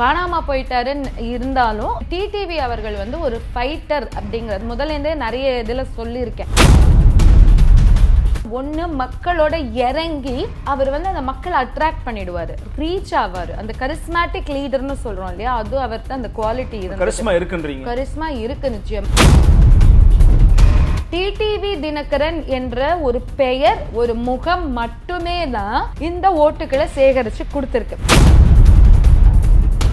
காணாம போயிட்டாருன்னு இருந்தாலும் டிடிவி அவர்கள் வந்து ஒரு ஃபைட்டர் அப்படிங்கிறது முதலேந்தே நிறைய இதில் சொல்லியிருக்கேன் ஒன்று மக்களோட இறங்கி அவர் வந்து அந்த மக்களை அட்ராக்ட் பண்ணிடுவார் ரீச் ஆவார் அந்த கரிஸ்மேட்டிக் லீடர்னு சொல்கிறோம் இல்லையா அது அவர்கிட்ட அந்த குவாலிட்டி கரிஸ்மா இருக்குன்றீங்க கரிஸ்மா இருக்கு நிச்சயம் டிடிவி தினகரன் என்ற ஒரு பெயர் ஒரு முகம் மட்டுமே தான் இந்த ஓட்டுகளை சேகரித்து கொடுத்துருக்கு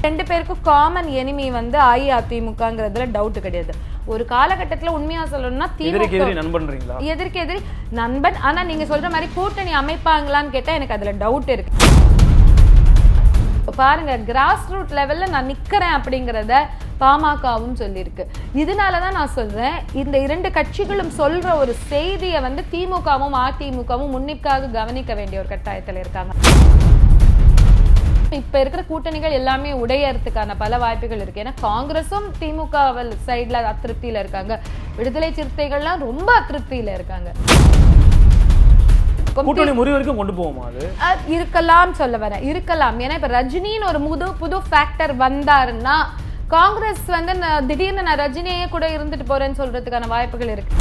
ரெண்டு பேருக்கும் காமன் எனிமி வந்து அஇஅதிமுகங்கிறதுல டவுட் கிடையாது ஒரு காலகட்டத்துல உண்மையா சொல்லணும்னா திமுக எதிர்க்கு எதிரி நண்பன் ஆனா நீங்க சொல்ற மாதிரி கூட்டணி அமைப்பாங்களான்னு கேட்டா எனக்கு அதுல டவுட் இருக்கு பாருங்க கிராஸ் ரூட் லெவல்ல நான் நிக்கிறேன் அப்படிங்கறத பாமகவும் சொல்லியிருக்கு இதனாலதான் நான் சொல்றேன் இந்த இரண்டு கட்சிகளும் சொல்ற ஒரு செய்தியை வந்து திமுகவும் அதிமுகவும் முன்னிக்காக கவனிக்க வேண்டிய ஒரு கட்டாயத்தில் இருக்காங்க இப்போ இருக்கிற கூட்டணிகள் எல்லாமே உடையறதுக்கான பல வாய்ப்புகள் இருக்கு ஏன்னா காங்கிரஸும் திமுக சைடில் அதிருப்தியில் இருக்காங்க விடுதலை சிறுத்தைகள்லாம் ரொம்ப அதிருப்தியில் இருக்காங்க கூட்டணி முறிவு கொண்டு போகுமா அது இருக்கலாம் சொல்ல வரேன் இருக்கலாம் ஏன்னா இப்போ ரஜினின்னு ஒரு முது புது ஃபேக்டர் வந்தாருன்னா காங்கிரஸ் வந்து திடீர்னு நான் ரஜினியே கூட இருந்துட்டு போறேன்னு சொல்றதுக்கான வாய்ப்புகள் இருக்கு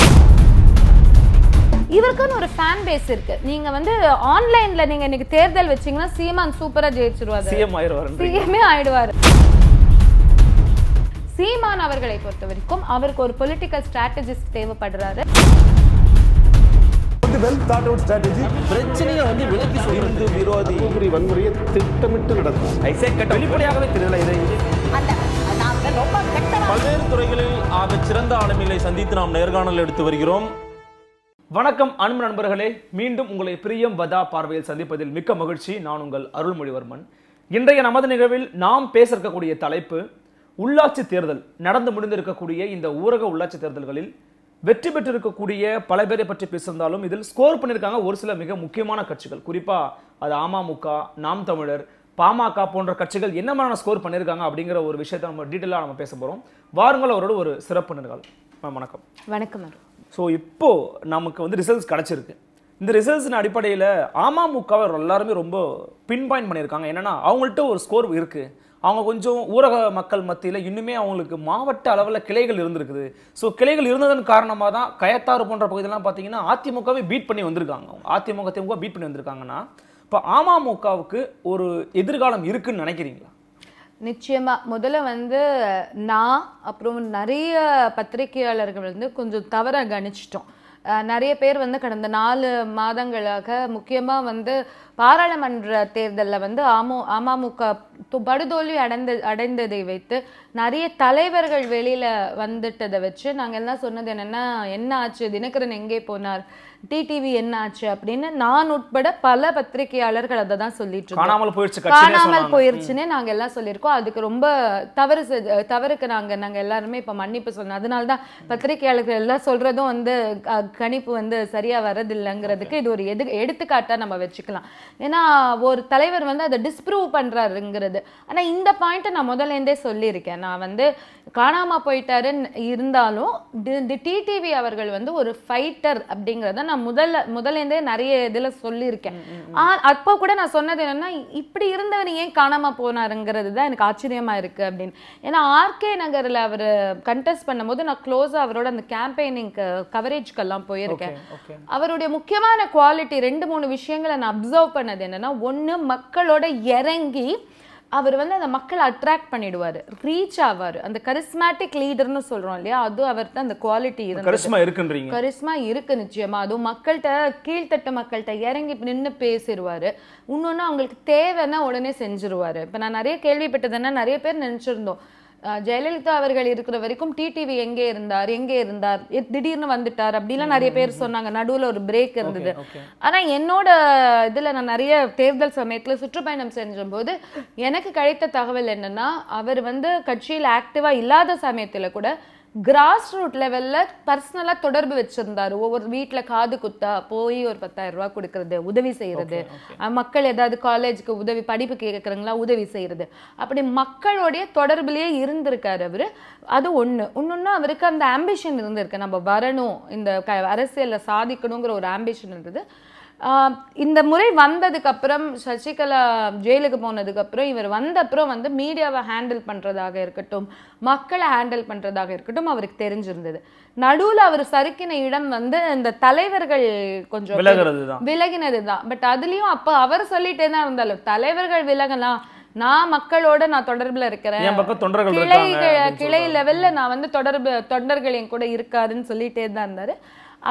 இவருக்குன்னு ஒரு ஃபேன் பேஸ் இருக்கு நீங்க வந்து ஆன்லைன்ல நீங்க இன்னைக்கு தேர்தல் வச்சீங்கன்னா சீமான் சூப்பரா ஜெயிச்சிருவாரு சிஎம் ஆயிடுவாரு சிஎம்ஏ ஆயிடுவாரு சீமான் அவர்களை பொறுத்த வரைக்கும் அவருக்கு ஒரு பொலிட்டிக்கல் ஸ்ட்ராட்டஜிஸ்ட் தேவைப்படுறாரு பிரச்சனையை வந்து விரோதி பல்வேறு துறைகளில் ஆக சிறந்த ஆளுமைகளை சந்தித்து நாம் நேர்காணல் எடுத்து வருகிறோம் வணக்கம் அன்பு நண்பர்களே மீண்டும் உங்களை பிரியம் வதா பார்வையில் சந்திப்பதில் மிக்க மகிழ்ச்சி நான் உங்கள் அருள்மொழிவர்மன் இன்றைய நமது நிகழ்வில் நாம் பேச இருக்கக்கூடிய தலைப்பு உள்ளாட்சி தேர்தல் நடந்து முடிந்திருக்கக்கூடிய இந்த ஊரக உள்ளாட்சி தேர்தல்களில் வெற்றி பெற்றிருக்கக்கூடிய பல பேரை பற்றி பேசியிருந்தாலும் இதில் ஸ்கோர் பண்ணியிருக்காங்க ஒரு சில மிக முக்கியமான கட்சிகள் குறிப்பாக அது அமமுக நாம் தமிழர் பாமக போன்ற கட்சிகள் என்ன மாதிரியான ஸ்கோர் பண்ணியிருக்காங்க அப்படிங்கிற ஒரு விஷயத்தை நம்ம டீட்டெயிலாக நம்ம பேச போகிறோம் வாருங்கள் அவரோட ஒரு சிறப்பு நிகழ்வு மேம் வணக்கம் வணக்கம் மேம் ஸோ இப்போது நமக்கு வந்து ரிசல்ட்ஸ் கிடச்சிருக்கு இந்த ரிசல்ட்ஸின் அடிப்படையில் அமமுகவை எல்லாருமே ரொம்ப பின் பண்ணியிருக்காங்க என்னென்னா அவங்கள்ட்ட ஒரு ஸ்கோர் இருக்குது அவங்க கொஞ்சம் ஊரக மக்கள் மத்தியில் இன்னுமே அவங்களுக்கு மாவட்ட அளவில் கிளைகள் இருந்திருக்குது ஸோ கிளைகள் இருந்ததன் காரணமாக தான் கயத்தாறு போன்ற பகுதியெல்லாம் பார்த்தீங்கன்னா அதிமுகவே பீட் பண்ணி வந்திருக்காங்க அவங்க அதிமுக திமுக பீட் பண்ணி வந்திருக்காங்கன்னா இப்போ அமமுகவுக்கு ஒரு எதிர்காலம் இருக்குன்னு நினைக்கிறீங்களா நிச்சயமாக முதல்ல வந்து நான் அப்புறம் நிறைய பத்திரிகையாளர்கள் வந்து கொஞ்சம் தவற கணிச்சிட்டோம் நிறைய பேர் வந்து கடந்த நாலு மாதங்களாக முக்கியமாக வந்து பாராளுமன்ற தேர்தலில் வந்து அமு அமமுக படுதோல்வி அடைந்த அடைந்ததை வைத்து நிறைய தலைவர்கள் வெளியில் வந்துட்டதை வச்சு நாங்கள் எல்லாம் சொன்னது என்னென்னா என்ன ஆச்சு தினகரன் எங்கே போனார் டிடிவி என்னாச்சு அப்படின்னு நான் உட்பட பல பத்திரிகையாளர்கள் அதை தான் சொல்லிட்டு இருக்கோம் காணாமல் போயிடுச்சு காணாமல் நாங்கள் எல்லாம் சொல்லியிருக்கோம் அதுக்கு ரொம்ப தவறு தவறுக்கு நாங்கள் நாங்கள் எல்லாருமே இப்போ மன்னிப்பு சொன்னோம் அதனால தான் பத்திரிகையாளர்கள் எல்லாம் சொல்கிறதும் வந்து கணிப்பு வந்து சரியாக வரதில்லைங்கிறதுக்கு இது ஒரு எது எடுத்துக்காட்டாக நம்ம வச்சுக்கலாம் ஏன்னா ஒரு தலைவர் வந்து அதை டிஸ்ப்ரூவ் பண்ணுறாருங்கிறது ஆனால் இந்த பாயிண்ட்டை நான் முதலேருந்தே சொல்லியிருக்கேன் நான் வந்து காணாமல் போயிட்டாருன்னு இருந்தாலும் டிடிவி அவர்கள் வந்து ஒரு ஃபைட்டர் அப்படிங்கிறத நான் முதல்ல முதலேருந்தே நிறைய இதில் சொல்லியிருக்கேன் அப்போ கூட நான் சொன்னது என்னன்னா இப்படி இருந்தவர் ஏன் காணாமல் போனாருங்கிறது தான் எனக்கு ஆச்சரியமா இருக்கு அப்படின்னு ஏன்னா ஆர்கே நகரில் அவர் கண்டெஸ்ட் பண்ணும்போது நான் க்ளோஸாக அவரோட அந்த கேம்பெயினிங்க்கு கவரேஜ்க்கெல்லாம் போயிருக்கேன் அவருடைய முக்கியமான குவாலிட்டி ரெண்டு மூணு விஷயங்களை நான் அப்சர்வ் பண்ணது என்னன்னா ஒன்று மக்களோட இறங்கி அவர் வந்து அந்த மக்களை அட்ராக்ட் பண்ணிடுவார் ரீச் ஆவார் அந்த கரிஸ்மேட்டிக் லீடர்னு சொல்கிறோம் இல்லையா அது அவர்கிட்ட அந்த குவாலிட்டி கரிஸ்மா இருக்குன்றீங்க கரிஸ்மா இருக்கு நிச்சயமா அதுவும் மக்கள்கிட்ட கீழ்த்தட்ட மக்கள்கிட்ட இறங்கி நின்று பேசிடுவார் இன்னொன்று அவங்களுக்கு தேவைன்னா உடனே செஞ்சிருவார் இப்போ நான் நிறைய கேள்விப்பட்டதுன்னா நிறைய பேர் நினச்சிருந்தோம் ஜெயலலிதா அவர்கள் இருக்கிற வரைக்கும் டிடிவி எங்கே இருந்தார் எங்கே இருந்தார் திடீர்னு வந்துட்டார் அப்படிலாம் நிறைய பேர் சொன்னாங்க நடுவில் ஒரு பிரேக் இருந்தது ஆனால் என்னோட இதில் நான் நிறைய தேர்தல் சமயத்தில் சுற்றுப்பயணம் செஞ்சும்போது எனக்கு கிடைத்த தகவல் என்னன்னா அவர் வந்து கட்சியில் ஆக்டிவாக இல்லாத சமயத்தில் கூட கிராஸ் ரூட் லெவலில் பர்சனலாக தொடர்பு வச்சுருந்தாரு ஒவ்வொரு வீட்டில் காது குத்தா போய் ஒரு பத்தாயிரம் ரூபா கொடுக்கறது உதவி செய்கிறது மக்கள் ஏதாவது காலேஜுக்கு உதவி படிப்பு கேட்குறங்களா உதவி செய்கிறது அப்படி மக்களுடைய தொடர்புலேயே இருந்திருக்காரு அவர் அது ஒன்று இன்னொன்று அவருக்கு அந்த ஆம்பிஷன் இருந்திருக்கு நம்ம வரணும் இந்த அரசியலில் சாதிக்கணுங்கிற ஒரு ஆம்பிஷன் இருந்தது இந்த முறை வந்ததுக்கப்புறம் சசிகலா ஜெயிலுக்கு போனதுக்கப்புறம் இவர் வந்த அப்புறம் வந்து மீடியாவை ஹேண்டில் பண்ணுறதாக இருக்கட்டும் மக்களை ஹேண்டில் பண்ணுறதாக இருக்கட்டும் அவருக்கு தெரிஞ்சிருந்தது நடுவில் அவர் சறுக்கின இடம் வந்து இந்த தலைவர்கள் கொஞ்சம் விலகினது தான் பட் அதுலேயும் அப்போ அவர் சொல்லிட்டே தான் இருந்தாலும் தலைவர்கள் விலகலாம் நான் மக்களோட நான் தொடர்புல இருக்கிறேன் கிளை கிளை லெவல்ல நான் வந்து தொடர்பு தொண்டர்கள் என் கூட இருக்காதுன்னு சொல்லிட்டே தான் இருந்தாரு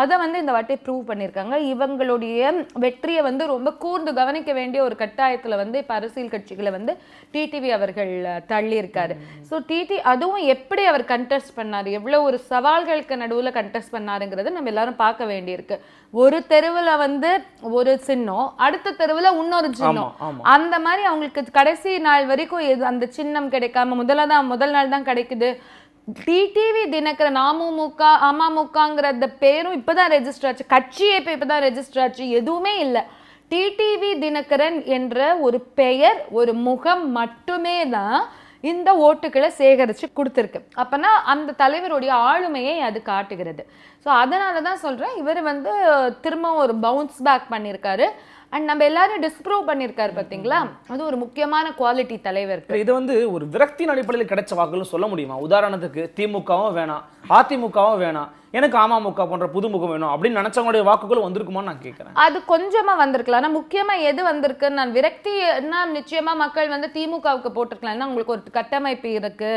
அதை வந்து இந்த வாட்டி ப்ரூவ் பண்ணியிருக்காங்க இவங்களுடைய வெற்றியை வந்து ரொம்ப கூர்ந்து கவனிக்க வேண்டிய ஒரு கட்டாயத்தில் வந்து இப்போ அரசியல் கட்சிகளை வந்து டிடிவி அவர்கள் தள்ளியிருக்காரு ஸோ டிடி அதுவும் எப்படி அவர் கண்டெஸ்ட் பண்ணார் எவ்வளோ ஒரு சவால்களுக்கு நடுவில் கண்டெஸ்ட் பண்ணாருங்கிறத நம்ம எல்லாரும் பார்க்க வேண்டியிருக்கு ஒரு தெருவில் வந்து ஒரு சின்னம் அடுத்த தெருவில் இன்னொரு சின்னம் அந்த மாதிரி அவங்களுக்கு கடைசி நாள் வரைக்கும் அந்த சின்னம் கிடைக்காம முதல்ல தான் முதல் நாள் தான் கிடைக்குது டிடிவி தினகரன் அமமுக அமமுகங்கிற பேரும் இப்போதான் ரெஜிஸ்டர் ஆச்சு கட்சியே இப்போ இப்போதான் ரெஜிஸ்டர் ஆச்சு எதுவுமே இல்லை டிடிவி தினகரன் என்ற ஒரு பெயர் ஒரு முகம் மட்டுமே தான் இந்த ஓட்டுகளை சேகரித்து கொடுத்துருக்கு அப்போனா அந்த தலைவருடைய ஆளுமையை அது காட்டுகிறது ஸோ அதனால தான் சொல்கிறேன் இவர் வந்து திரும்ப ஒரு பவுன்ஸ் பேக் பண்ணியிருக்காரு அண்ட் நம்ம எல்லாரும் டிஸ்ப்ரூவ் பண்ணியிருக்காரு பார்த்தீங்களா அது ஒரு முக்கியமான குவாலிட்டி தலைவர் இது வந்து ஒரு விரக்தியின் அடிப்படையில் கிடைச்ச வாக்குன்னு சொல்ல முடியுமா உதாரணத்துக்கு திமுகவும் வேணாம் அதிமுகவும் வேணாம் எனக்கு அமமுக போன்ற புதுமுகம் வேணும் அப்படின்னு நினைச்சவங்களுடைய வாக்குகள் வந்திருக்குமோ நான் கேட்குறேன் அது கொஞ்சமா வந்திருக்கலாம் ஆனால் முக்கியமா எது வந்திருக்கு நான் விரக்தி என்ன நிச்சயமா மக்கள் வந்து திமுகவுக்கு போட்டிருக்கலாம் உங்களுக்கு ஒரு கட்டமைப்பு இருக்கு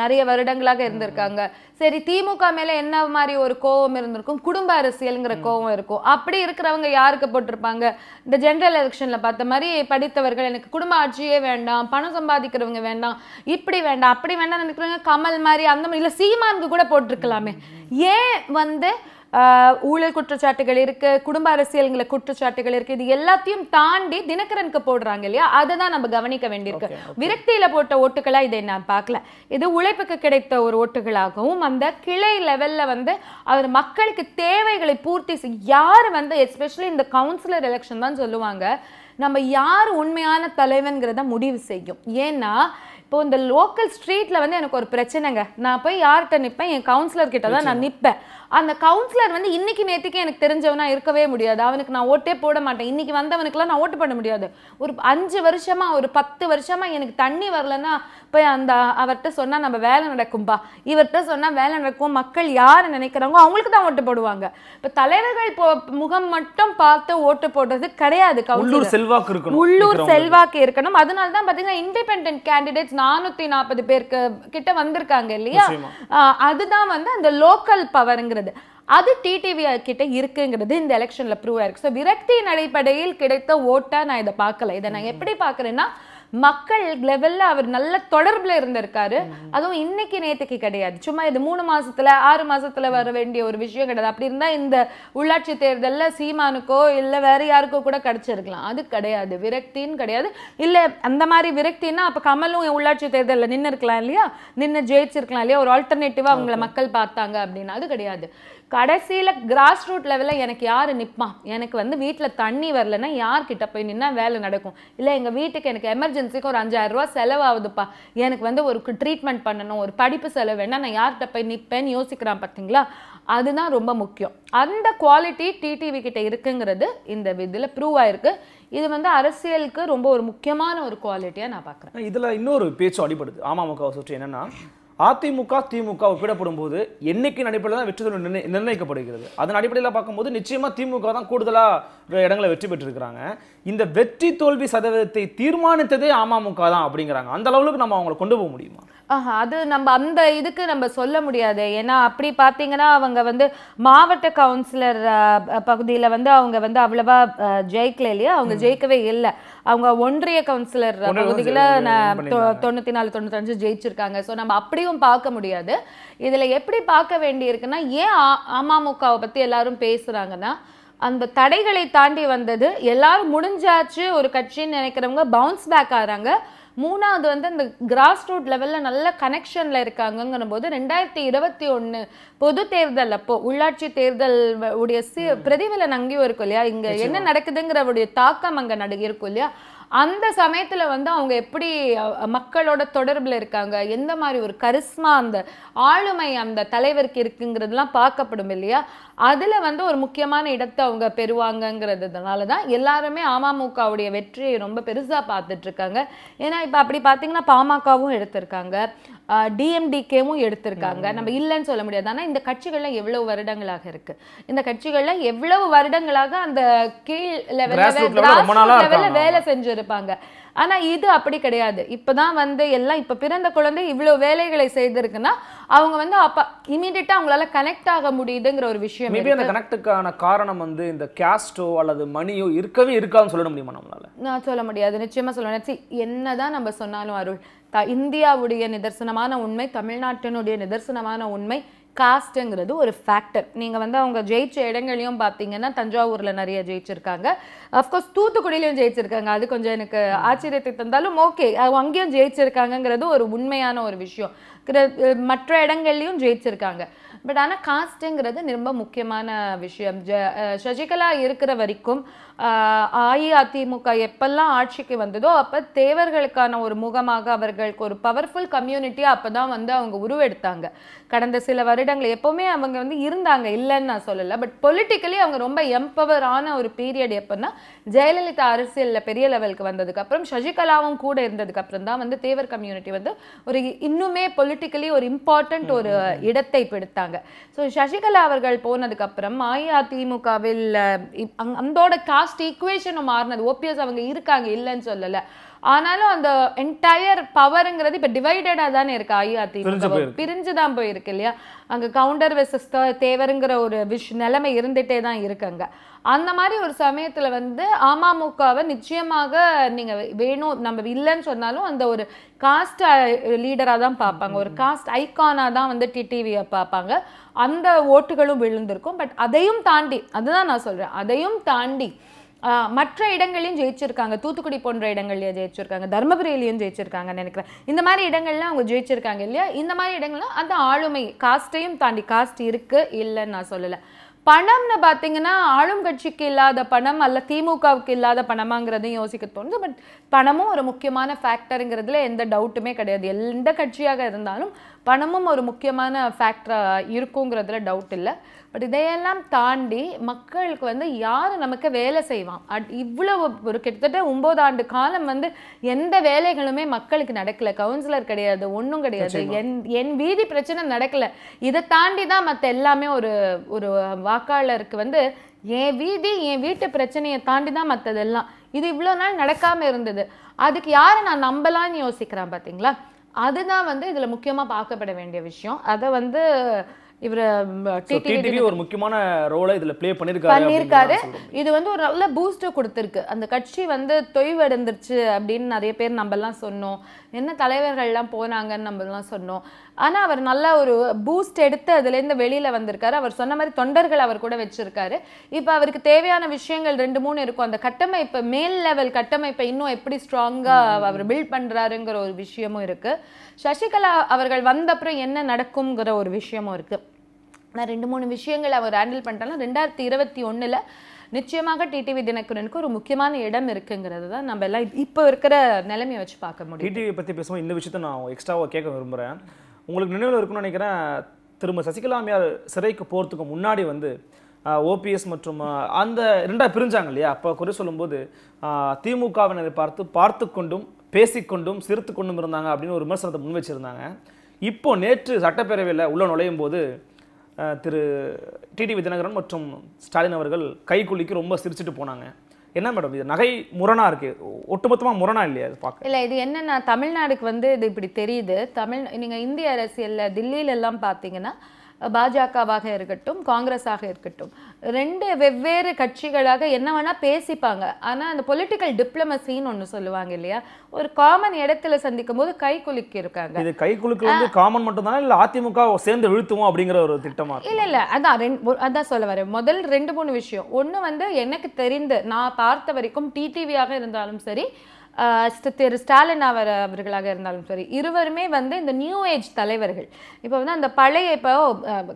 நிறைய வருடங்களாக இருந்திருக்காங்க சரி திமுக மேல என்ன மாதிரி ஒரு கோவம் இருந்திருக்கும் குடும்ப அரசியல்ங்கிற கோவம் இருக்கும் அப்படி இருக்கிறவங்க யாருக்கு போட்டிருப்பாங்க இந்த ஜெனரல் எலெக்ஷன்ல பார்த்த மாதிரி படித்தவர்கள் எனக்கு குடும்ப ஆட்சியே வேண்டாம் பணம் சம்பாதிக்கிறவங்க வேண்டாம் இப்படி வேண்டாம் அப்படி வேண்டாம் நினைக்கிறவங்க கமல் மாதிரி அந்த மாதிரி இல்லை சீமானுக்கு கூட போட்டிருக்கலாமே ஏன் வந்து ஊழல் குற்றச்சாட்டுகள் இருக்கு குடும்ப அரசியல்கள குற்றச்சாட்டுகள் இருக்கு இது எல்லாத்தையும் தாண்டி தினகரனுக்கு போடுறாங்க இல்லையா அதை தான் நம்ம கவனிக்க வேண்டியிருக்கு விரக்தியில போட்ட ஓட்டுகளா இதை நான் பார்க்கல இது உழைப்புக்கு கிடைத்த ஒரு ஓட்டுகளாகவும் அந்த கிளை லெவல்ல வந்து அவர் மக்களுக்கு தேவைகளை பூர்த்தி யார் வந்து எஸ்பெஷலி இந்த கவுன்சிலர் எலெக்ஷன் தான் சொல்லுவாங்க நம்ம யார் உண்மையான தலைவன்கிறத முடிவு செய்யும் ஏன்னா இப்போ இந்த லோக்கல் ஸ்ட்ரீட்டில் வந்து எனக்கு ஒரு பிரச்சனைங்க நான் போய் யார்கிட்ட நிற்பேன் என் கவுன்சிலர் கிட்ட தான் நான் நிற்பேன் அந்த கவுன்சிலர் வந்து இன்னைக்கு நேற்றுக்கே எனக்கு தெரிஞ்சவனா இருக்கவே முடியாது அவனுக்கு நான் ஓட்டே போட மாட்டேன் இன்னைக்கு வந்தவனுக்குலாம் நான் ஓட்டு பண்ண முடியாது ஒரு அஞ்சு வருஷமா ஒரு பத்து வருஷமா எனக்கு தண்ணி வரலன்னா போய் அந்த அவர்கிட்ட சொன்னா நம்ம வேலை நடக்கும்பா இவர்கிட்ட சொன்னா வேலை நடக்கும் மக்கள் யார் நினைக்கிறாங்களோ அவங்களுக்கு தான் ஓட்டு போடுவாங்க இப்ப தலைவர்கள் முகம் மட்டும் பார்த்து ஓட்டு போடுறது கிடையாது உள்ளூர் செல்வாக்கு இருக்கணும் உள்ளூர் செல்வாக்கு இருக்கணும் அதனால தான் பாத்தீங்கன்னா இண்டிபெண்ட் கேண்டிடேட்ஸ் நானூத்தி நாற்பது பேருக்கு கிட்ட வந்திருக்காங்க இல்லையா அதுதான் வந்து அந்த லோக்கல் பவருங்க இருக்குங்கிறது அது டிடிவி கிட்ட இருக்குங்கிறது இந்த எலெக்ஷன்ல ப்ரூவ் ஆயிருக்கு ஸோ விரக்தியின் அடிப்படையில் கிடைத்த ஓட்டா நான் இதை பார்க்கல இதை நான் எப்படி பாக்குறேன்னா மக்கள் லெவல்ல அவர் நல்ல தொடர்புல இருந்திருக்காரு அதுவும் இன்னைக்கு நேத்துக்கு கிடையாது சும்மா இது மூணு மாசத்துல ஆறு மாசத்துல வர வேண்டிய ஒரு விஷயம் கிடையாது அப்படி இருந்தா இந்த உள்ளாட்சி தேர்தல்ல சீமானுக்கோ இல்ல வேற யாருக்கோ கூட கிடைச்சிருக்கலாம் அது கிடையாது விரக்தின்னு கிடையாது இல்ல அந்த மாதிரி விரக்தின்னா அப்ப கமலும் உள்ளாட்சி தேர்தலில் நின்று இருக்கலாம் இல்லையா நின்று ஜெயிச்சிருக்கலாம் இல்லையா ஒரு ஆல்டர்னேட்டிவா அவங்கள மக்கள் பார்த்தாங்க அப்படின்னா அது கிடையாது கடைசியில் கிராஸ் ரூட் லெவலில் எனக்கு யார் நிற்பா எனக்கு வந்து வீட்டில் தண்ணி வரலன்னா யார்கிட்ட போய் நின்னால் வேலை நடக்கும் இல்லை எங்கள் வீட்டுக்கு எனக்கு எமர்ஜென்சிக்கு ஒரு அஞ்சாயிரரூவா செலவாகுதுப்பா எனக்கு வந்து ஒரு ட்ரீட்மெண்ட் பண்ணணும் ஒரு படிப்பு செலவு வேணால் நான் யார்கிட்ட போய் நிற்பேன்னு யோசிக்கிறான் பார்த்தீங்களா அதுதான் ரொம்ப முக்கியம் அந்த குவாலிட்டி டிடிவி கிட்ட இருக்குங்கிறது இந்த இதில் ப்ரூவ் ஆயிருக்கு இது வந்து அரசியலுக்கு ரொம்ப ஒரு முக்கியமான ஒரு குவாலிட்டியாக நான் பார்க்குறேன் இதில் இன்னொரு பேச்சும் அடிபடுது அமமுகவை சுற்றி என்னென்னா அதிமுக திமுக ஒப்பிடப்படும் போது என்னைக்கு அடிப்படையில் தான் வெற்றி தோல்வி நிர்ணயிக்கப்படுகிறது அதன் அடிப்படையில் பார்க்கும்போது நிச்சயமாக திமுக தான் கூடுதலாக இடங்களை வெற்றி பெற்றிருக்கிறாங்க இந்த வெற்றி தோல்வி சதவீதத்தை தீர்மானித்ததே அமமுக தான் அப்படிங்கிறாங்க அந்த அளவுக்கு நம்ம அவங்களை கொண்டு போக முடியுமா ஆஹா அது நம்ம அந்த இதுக்கு நம்ம சொல்ல முடியாது ஏன்னா அப்படி பார்த்தீங்கன்னா அவங்க வந்து மாவட்ட கவுன்சிலர் பகுதியில் வந்து அவங்க வந்து அவ்வளவா ஜெயிக்கல இல்லையா அவங்க ஜெயிக்கவே இல்லை அவங்க ஒன்றிய கவுன்சிலர் பகுதியில் தொண்ணூத்தி நாலு தொண்ணூத்தஞ்சு ஜெயிச்சிருக்காங்க ஸோ நம்ம அப்படியும் பார்க்க முடியாது இதில் எப்படி பார்க்க வேண்டியிருக்குன்னா ஏன் அமமுகவை பற்றி எல்லாரும் பேசுகிறாங்கன்னா அந்த தடைகளை தாண்டி வந்தது எல்லாரும் முடிஞ்சாச்சு ஒரு கட்சின்னு நினைக்கிறவங்க பவுன்ஸ் பேக் ஆகிறாங்க மூணாவது வந்து இந்த கிராஸ் ரூட் லெவலில் நல்ல கனெக்ஷனில் இருக்காங்கங்கிற போது ரெண்டாயிரத்தி இருபத்தி ஒன்று பொது தேர்தல் அப்போ உள்ளாட்சி தேர்தல் உடைய சி பிரதிபலன் அங்கேயும் இருக்கும் இல்லையா இங்கே என்ன நடக்குதுங்கிறவுடைய தாக்கம் அங்கே நடு இருக்கும் இல்லையா அந்த சமயத்தில் வந்து அவங்க எப்படி மக்களோட தொடர்பில் இருக்காங்க எந்த மாதிரி ஒரு கரிஸ்மா அந்த ஆளுமை அந்த தலைவருக்கு இருக்குங்கிறதுலாம் பார்க்கப்படும் இல்லையா அதில் வந்து ஒரு முக்கியமான இடத்தை அவங்க பெறுவாங்கங்கிறதுனால தான் எல்லாருமே அமமுகவுடைய வெற்றியை ரொம்ப பெருசாக பார்த்துட்ருக்காங்க ஏன்னா இப்போ அப்படி பார்த்தீங்கன்னா பாமகவும் எடுத்திருக்காங்க டிஎம்டிகேவும் எடுத்திருக்காங்க நம்ம இல்லைன்னு சொல்ல முடியாது ஆனால் இந்த கட்சிகள்லாம் எவ்வளவு வருடங்களாக இருக்கு இந்த கட்சிகளில் எவ்வளவு வருடங்களாக அந்த கீழ் லெவலில் வேலை செஞ்சுருப்பாங்க ஆனால் இது அப்படி கிடையாது இப்போ தான் வந்து எல்லாம் இப்போ பிறந்த குழந்தை இவ்வளோ வேலைகளை செய்திருக்குன்னா அவங்க வந்து அப்போ இமீடியட்டாக அவங்களால கனெக்ட் ஆக முடியுதுங்கிற ஒரு விஷயம் மேபி அந்த கனெக்டுக்கான காரணம் வந்து இந்த கேஸ்டோ அல்லது மணியோ இருக்கவே இருக்காதுன்னு சொல்ல முடியுமா நம்மளால நான் சொல்ல முடியாது நிச்சயமாக சொல்லணும் என்னதான் நம்ம சொன்னாலும் அருள் இந்தியாவுடைய நிதர்சனமான உண்மை தமிழ்நாட்டினுடைய நிதர்சனமான உண்மை காஸ்ட்டுங்கிறது ஒரு ஃபேக்டர் நீங்கள் வந்து அவங்க ஜெயிச்ச இடங்களையும் பார்த்தீங்கன்னா தஞ்சாவூரில் நிறைய ஜெயிச்சிருக்காங்க அஃப்கோர்ஸ் தூத்துக்குடியிலையும் ஜெயிச்சிருக்காங்க அது கொஞ்சம் எனக்கு ஆச்சரியத்தை தந்தாலும் ஓகே அங்கேயும் ஜெயிச்சிருக்காங்கங்கிறது ஒரு உண்மையான ஒரு விஷயம் மற்ற இடங்கள்லையும் ஜெயிச்சிருக்காங்க பட் ஆனால் காஸ்ட்டுங்கிறது ரொம்ப முக்கியமான விஷயம் ஜ சசிகலா இருக்கிற வரைக்கும் அஇஅதிமுக எப்பெல்லாம் ஆட்சிக்கு வந்ததோ அப்போ தேவர்களுக்கான ஒரு முகமாக அவர்களுக்கு ஒரு பவர்ஃபுல் கம்யூனிட்டியாக அப்போ தான் வந்து அவங்க உருவெடுத்தாங்க கடந்த சில வருடங்கள் எப்போவுமே அவங்க வந்து இருந்தாங்க இல்லைன்னு நான் சொல்லலை பட் பொலிட்டிக்கலி அவங்க ரொம்ப எம்பவரான ஒரு பீரியட் எப்போன்னா ஜெயலலிதா அரசியலில் பெரிய லெவலுக்கு வந்ததுக்கப்புறம் சசிகலாவும் கூட இருந்ததுக்கப்புறம் தான் வந்து தேவர் கம்யூனிட்டி வந்து ஒரு இன்னுமே பொலிட்டிக்கலி ஒரு இம்பார்ட்டண்ட் ஒரு இடத்தை பிடித்தாங்க ஸோ சசிகலா அவர்கள் போனதுக்கப்புறம் அஇஅதிமுகவில் அந்தோட கா லாஸ்ட் ஈக்குவேஷனும் மாறினது ஓபிஎஸ் அவங்க இருக்காங்க இல்லைன்னு சொல்லல ஆனாலும் அந்த என்டையர் பவருங்கிறது இப்போ டிவைடடாக தானே இருக்கு அஇஅதிமுக பிரிஞ்சு தான் போயிருக்கு இல்லையா அங்கே கவுண்டர் வெர்சஸ் தேவருங்கிற ஒரு விஷ் நிலைமை இருந்துகிட்டே தான் இருக்குங்க அந்த மாதிரி ஒரு சமயத்தில் வந்து அமமுகவை நிச்சயமாக நீங்கள் வேணும் நம்ம இல்லைன்னு சொன்னாலும் அந்த ஒரு காஸ்ட் லீடராக தான் பார்ப்பாங்க ஒரு காஸ்ட் ஐக்கானாக தான் வந்து டிடிவியை பார்ப்பாங்க அந்த ஓட்டுகளும் விழுந்திருக்கும் பட் அதையும் தாண்டி அதுதான் நான் சொல்கிறேன் அதையும் தாண்டி மற்ற இடங்களையும் ஜெயிச்சிருக்காங்க தூத்துக்குடி போன்ற இடங்கள்லயே ஜெயிச்சிருக்காங்க தர்மபுரியிலையும் ஜெயிச்சிருக்காங்கன்னு நினைக்கிறேன் இந்த மாதிரி இடங்கள்லாம் அவங்க ஜெயிச்சிருக்காங்க இல்லையா இந்த மாதிரி இடங்கள்லாம் அந்த ஆளுமை காஸ்ட்டையும் தாண்டி காஸ்ட் இருக்கு இல்லைன்னு நான் சொல்லலை பணம்னு பார்த்தீங்கன்னா ஆளும் கட்சிக்கு இல்லாத பணம் அல்ல திமுகவுக்கு இல்லாத பணமாங்கிறதையும் யோசிக்க தோணுது பட் பணமும் ஒரு முக்கியமான ஃபேக்டருங்கிறதுல எந்த டவுட்டுமே கிடையாது எந்த கட்சியாக இருந்தாலும் பணமும் ஒரு முக்கியமான ஃபேக்டராக இருக்குங்கிறதுல டவுட் இல்லை பட் இதையெல்லாம் தாண்டி மக்களுக்கு வந்து யார் நமக்கு வேலை செய்வான் அட் இவ்வளோ ஒரு கிட்டத்தட்ட ஒம்பது ஆண்டு காலம் வந்து எந்த வேலைகளுமே மக்களுக்கு நடக்கல கவுன்சிலர் கிடையாது ஒன்றும் கிடையாது என் என் வீதி பிரச்சனை நடக்கல இதை தாண்டி தான் மற்ற எல்லாமே ஒரு ஒரு வாக்காளருக்கு வந்து என் வீதி என் வீட்டு பிரச்சனையை தாண்டி தான் மற்றதெல்லாம் இது இவ்வளோ நாள் நடக்காமல் இருந்தது அதுக்கு யாரை நான் நம்பலான்னு யோசிக்கிறேன் பார்த்தீங்களா அதுதான் வந்து இதில் முக்கியமாக பார்க்கப்பட வேண்டிய விஷயம் அதை வந்து இவர் டிடிவி ஒரு முக்கியமான ரோலை இதில் ப்ளே பண்ணியிருக்காரு பண்ணியிருக்காரு இது வந்து ஒரு நல்ல பூஸ்டர் கொடுத்துருக்கு அந்த கட்சி வந்து தொய்வடைந்துருச்சு அப்படின்னு நிறைய பேர் நம்மலாம் சொன்னோம் என்ன தலைவர்கள்லாம் போனாங்கன்னு நம்மலாம் சொன்னோம் ஆனால் அவர் நல்லா ஒரு பூஸ்ட் எடுத்து அதுலேருந்து வெளியில் வந்திருக்காரு அவர் சொன்ன மாதிரி தொண்டர்கள் அவர் கூட வச்சுருக்காரு இப்போ அவருக்கு தேவையான விஷயங்கள் ரெண்டு மூணு இருக்கும் அந்த கட்டமைப்பு மேல் லெவல் கட்டமைப்பை இன்னும் எப்படி ஸ்ட்ராங்காக அவர் பில்ட் பண்ணுறாருங்கிற ஒரு விஷயமும் இருக்குது சசிகலா அவர்கள் வந்தப்புறம் என்ன நடக்குங்கிற ஒரு விஷயமும் இருக்குது நான் ரெண்டு மூணு விஷயங்கள் அவர் ஹேண்டில் பண்ணிட்டாலும் ரெண்டாயிரத்தி இருபத்தி ஒன்றில் நிச்சயமாக டிடிவி தினக்குரனுக்கு ஒரு முக்கியமான இடம் இருக்குங்கிறது தான் நம்ம எல்லாம் இப்போ இருக்கிற நிலைமையை வச்சு பார்க்க முடியும் டிடிவி பற்றி பேசுவோம் இந்த விஷயத்த நான் எக்ஸ்ட்ராவாக கேட்க விரும்புகிறேன் உங்களுக்கு நினைவில் இருக்கும்னு நினைக்கிறேன் திரும்ப சசிகலாமியார் சிறைக்கு போகிறதுக்கு முன்னாடி வந்து ஓபிஎஸ் மற்றும் அந்த ரெண்டாக பிரிஞ்சாங்க இல்லையா அப்போ குறை சொல்லும்போது திமுகவினரை பார்த்து பார்த்து கொண்டும் பேசிக்கொண்டும் சிரித்து கொண்டும் இருந்தாங்க அப்படின்னு ஒரு விமர்சனத்தை முன் வச்சுருந்தாங்க இப்போ நேற்று சட்டப்பேரவையில் உள்ள நுழையும் போது திரு டிடிவி தினகரன் மற்றும் ஸ்டாலின் அவர்கள் கைக்குலிக்கு ரொம்ப சிரிச்சுட்டு போனாங்க என்ன மேடம் இது நகை முரணா இருக்கு ஒட்டுமொத்தமாக முரணா இல்லையா இது பார்க்க இல்லை இது என்னென்னா தமிழ்நாடுக்கு வந்து இது இப்படி தெரியுது தமிழ் நீங்கள் இந்திய அரசியலில் தில்லியிலெல்லாம் பார்த்தீங்கன்னா பாஜகவாக இருக்கட்டும் காங்கிரஸாக இருக்கட்டும் ரெண்டு வெவ்வேறு கட்சிகளாக என்ன வேணால் பேசிப்பாங்க ஆனால் அந்த பொலிட்டிக்கல் டிப்ளமசின்னு ஒன்று சொல்லுவாங்க இல்லையா ஒரு காமன் இடத்துல சந்திக்கும் போது கை குலுக்கி இருக்காங்க இது கை குலுக்கு வந்து காமன் தானே இல்லை அதிமுக சேர்ந்து இழுத்துவோம் அப்படிங்கிற ஒரு திட்டமா இல்லை இல்லை அதான் ரெண்டு அதான் சொல்ல வரேன் முதல் ரெண்டு மூணு விஷயம் ஒன்று வந்து எனக்கு தெரிந்து நான் பார்த்த வரைக்கும் டிடிவியாக இருந்தாலும் சரி திரு ஸ்டாலின் அவர் அவர்களாக இருந்தாலும் சரி இருவருமே வந்து இந்த நியூ ஏஜ் தலைவர்கள் இப்போ வந்து அந்த பழைய இப்போ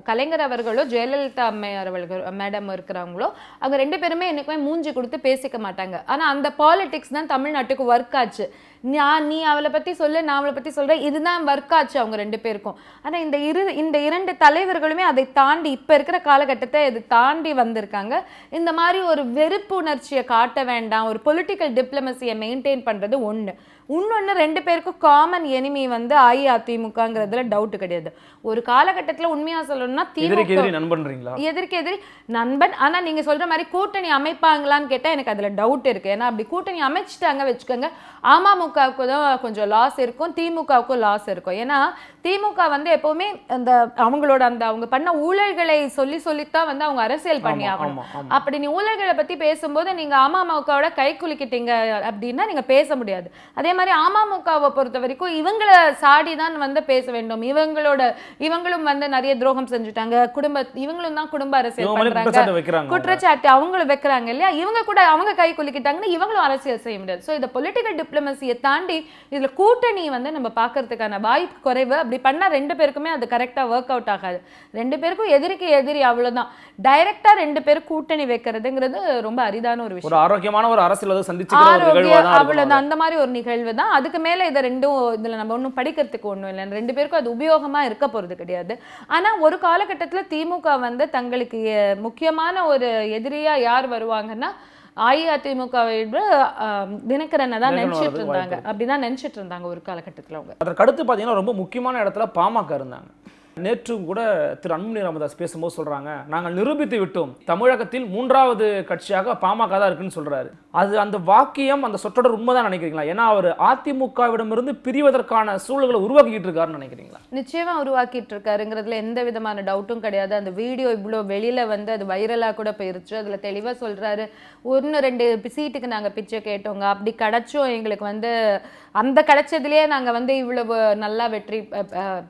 கலைஞர் அவர்களோ ஜெயலலிதா அம்மையார் அவர்கள் மேடம் இருக்கிறவங்களோ அவங்க ரெண்டு பேருமே என்னைக்குமே மூஞ்சி கொடுத்து பேசிக்க மாட்டாங்க ஆனால் அந்த பாலிடிக்ஸ் தான் தமிழ்நாட்டுக்கு ஒர்க் ஆச்சு நான் நீ அவளை பற்றி சொல்ல நான் அவளை பற்றி சொல்கிறேன் இதுதான் ஒர்க் ஆச்சு அவங்க ரெண்டு பேருக்கும் ஆனால் இந்த இரு இந்த இரண்டு தலைவர்களுமே அதை தாண்டி இப்போ இருக்கிற காலகட்டத்தை இது தாண்டி வந்திருக்காங்க இந்த மாதிரி ஒரு வெறுப்புணர்ச்சியை காட்ட வேண்டாம் ஒரு பொலிட்டிக்கல் டிப்ளமசியை மெயின்டைன் பண்ணுறது ஒன்று இன்னொன்று ரெண்டு பேருக்கும் காமன் எனிமி வந்து அஇஅதிமுகங்கிறதுல டவுட் கிடையாது ஒரு காலகட்டத்தில் உண்மையாக சொல்லணும்னா திமுக எதிர்க்கு எதிரி நண்பன் ஆனால் நீங்கள் சொல்கிற மாதிரி கூட்டணி அமைப்பாங்களான்னு கேட்டால் எனக்கு அதில் டவுட் இருக்குது ஏன்னா அப்படி கூட்டணி அமைச்சிட்டாங்க வச்சுக்கோங்க அமமுகவுக்கு தான் கொஞ்சம் லாஸ் இருக்கும் திமுகவுக்கும் லாஸ் இருக்கும் ஏன்னா திமுக வந்து எப்பவுமே அந்த அவங்களோட அந்த அவங்க பண்ண ஊழல்களை சொல்லி சொல்லித்தான் வந்து அவங்க அரசியல் பண்ணி ஆகணும் அப்படி நீ ஊழல்களை பத்தி பேசும்போது நீங்க அமமுகவோட கை குலுக்கிட்டீங்க அப்படின்னா நீங்க பேச முடியாது அதே மாதிரி அமமுகவை பொறுத்த வரைக்கும் இவங்கள சாடிதான் வந்து பேச வேண்டும் இவங்களோட இவங்களும் வந்து நிறைய துரோகம் செஞ்சுட்டாங்க குடும்ப இவங்களும் தான் குடும்ப அரசியல் பண்றாங்க குற்றச்சாட்டு அவங்களும் வைக்கிறாங்க இல்லையா இவங்க கூட அவங்க கை குலுக்கிட்டாங்கன்னா இவங்களும் அரசியல் செய்ய முடியாது ஸோ இந்த பொலிட்டிக்கல் டிப்ளமசியை தாண்டி இதுல கூட்டணி வந்து நம்ம பாக்குறதுக்கான வாய்ப்பு குறைவு அப்படி பண்ணால் ரெண்டு பேருக்குமே அது கரெக்டாக ஒர்க் அவுட் ஆகாது ரெண்டு பேருக்கும் எதிரிக்கு எதிரி அவ்வளோதான் டைரெக்டாக ரெண்டு பேரும் கூட்டணி வைக்கிறதுங்கிறது ரொம்ப அரிதான ஒரு விஷயம் ஆரோக்கியமான ஒரு அரசியல் சந்திச்சு அவ்வளோதான் அந்த மாதிரி ஒரு நிகழ்வு தான் அதுக்கு மேலே இதை ரெண்டும் இதில் நம்ம ஒன்றும் படிக்கிறதுக்கு ஒன்றும் இல்லை ரெண்டு பேருக்கும் அது உபயோகமாக இருக்க போகிறது கிடையாது ஆனால் ஒரு காலகட்டத்தில் திமுக வந்து தங்களுக்கு முக்கியமான ஒரு எதிரியாக யார் வருவாங்கன்னா அஇஅதிமுகவை விட தினகரனை தான் நினச்சிட்டு இருந்தாங்க அப்படிதான் நினச்சிட்டு இருந்தாங்க ஒரு காலகட்டத்தில் அவங்க அதற்கு அடுத்து பார்த்தீங்கன்னா ரொம்ப முக்கியமான இடத்துல பாமக இருந்தாங்க நேற்றும் கூட திரு அன்புமணி ராமதாஸ் பேசும்போது சொல்கிறாங்க நாங்கள் நிரூபித்து விட்டோம் தமிழகத்தில் மூன்றாவது கட்சியாக பாமக தான் இருக்குன்னு சொல்கிறாரு அது அந்த வாக்கியம் அந்த சொற்றொடர் உண்மைதான் நினைக்கிறீங்களா ஏன்னா அவர் அதிமுகவிடமிருந்து பிரிவதற்கான சூழல்களை உருவாக்கிட்டு இருக்காருன்னு நினைக்கிறீங்களா நிச்சயமா உருவாக்கிட்டு இருக்காருங்கிறதுல எந்த விதமான டவுட்டும் கிடையாது அந்த வீடியோ இவ்வளோ வெளியில வந்து அது வைரலாக கூட போயிருச்சு அதில் தெளிவாக சொல்றாரு ஒன்று ரெண்டு சீட்டுக்கு நாங்கள் பிச்சை கேட்டோங்க அப்படி கிடைச்சோம் எங்களுக்கு வந்து அந்த கிடைச்சதுலேயே நாங்கள் வந்து இவ்வளவு நல்லா வெற்றி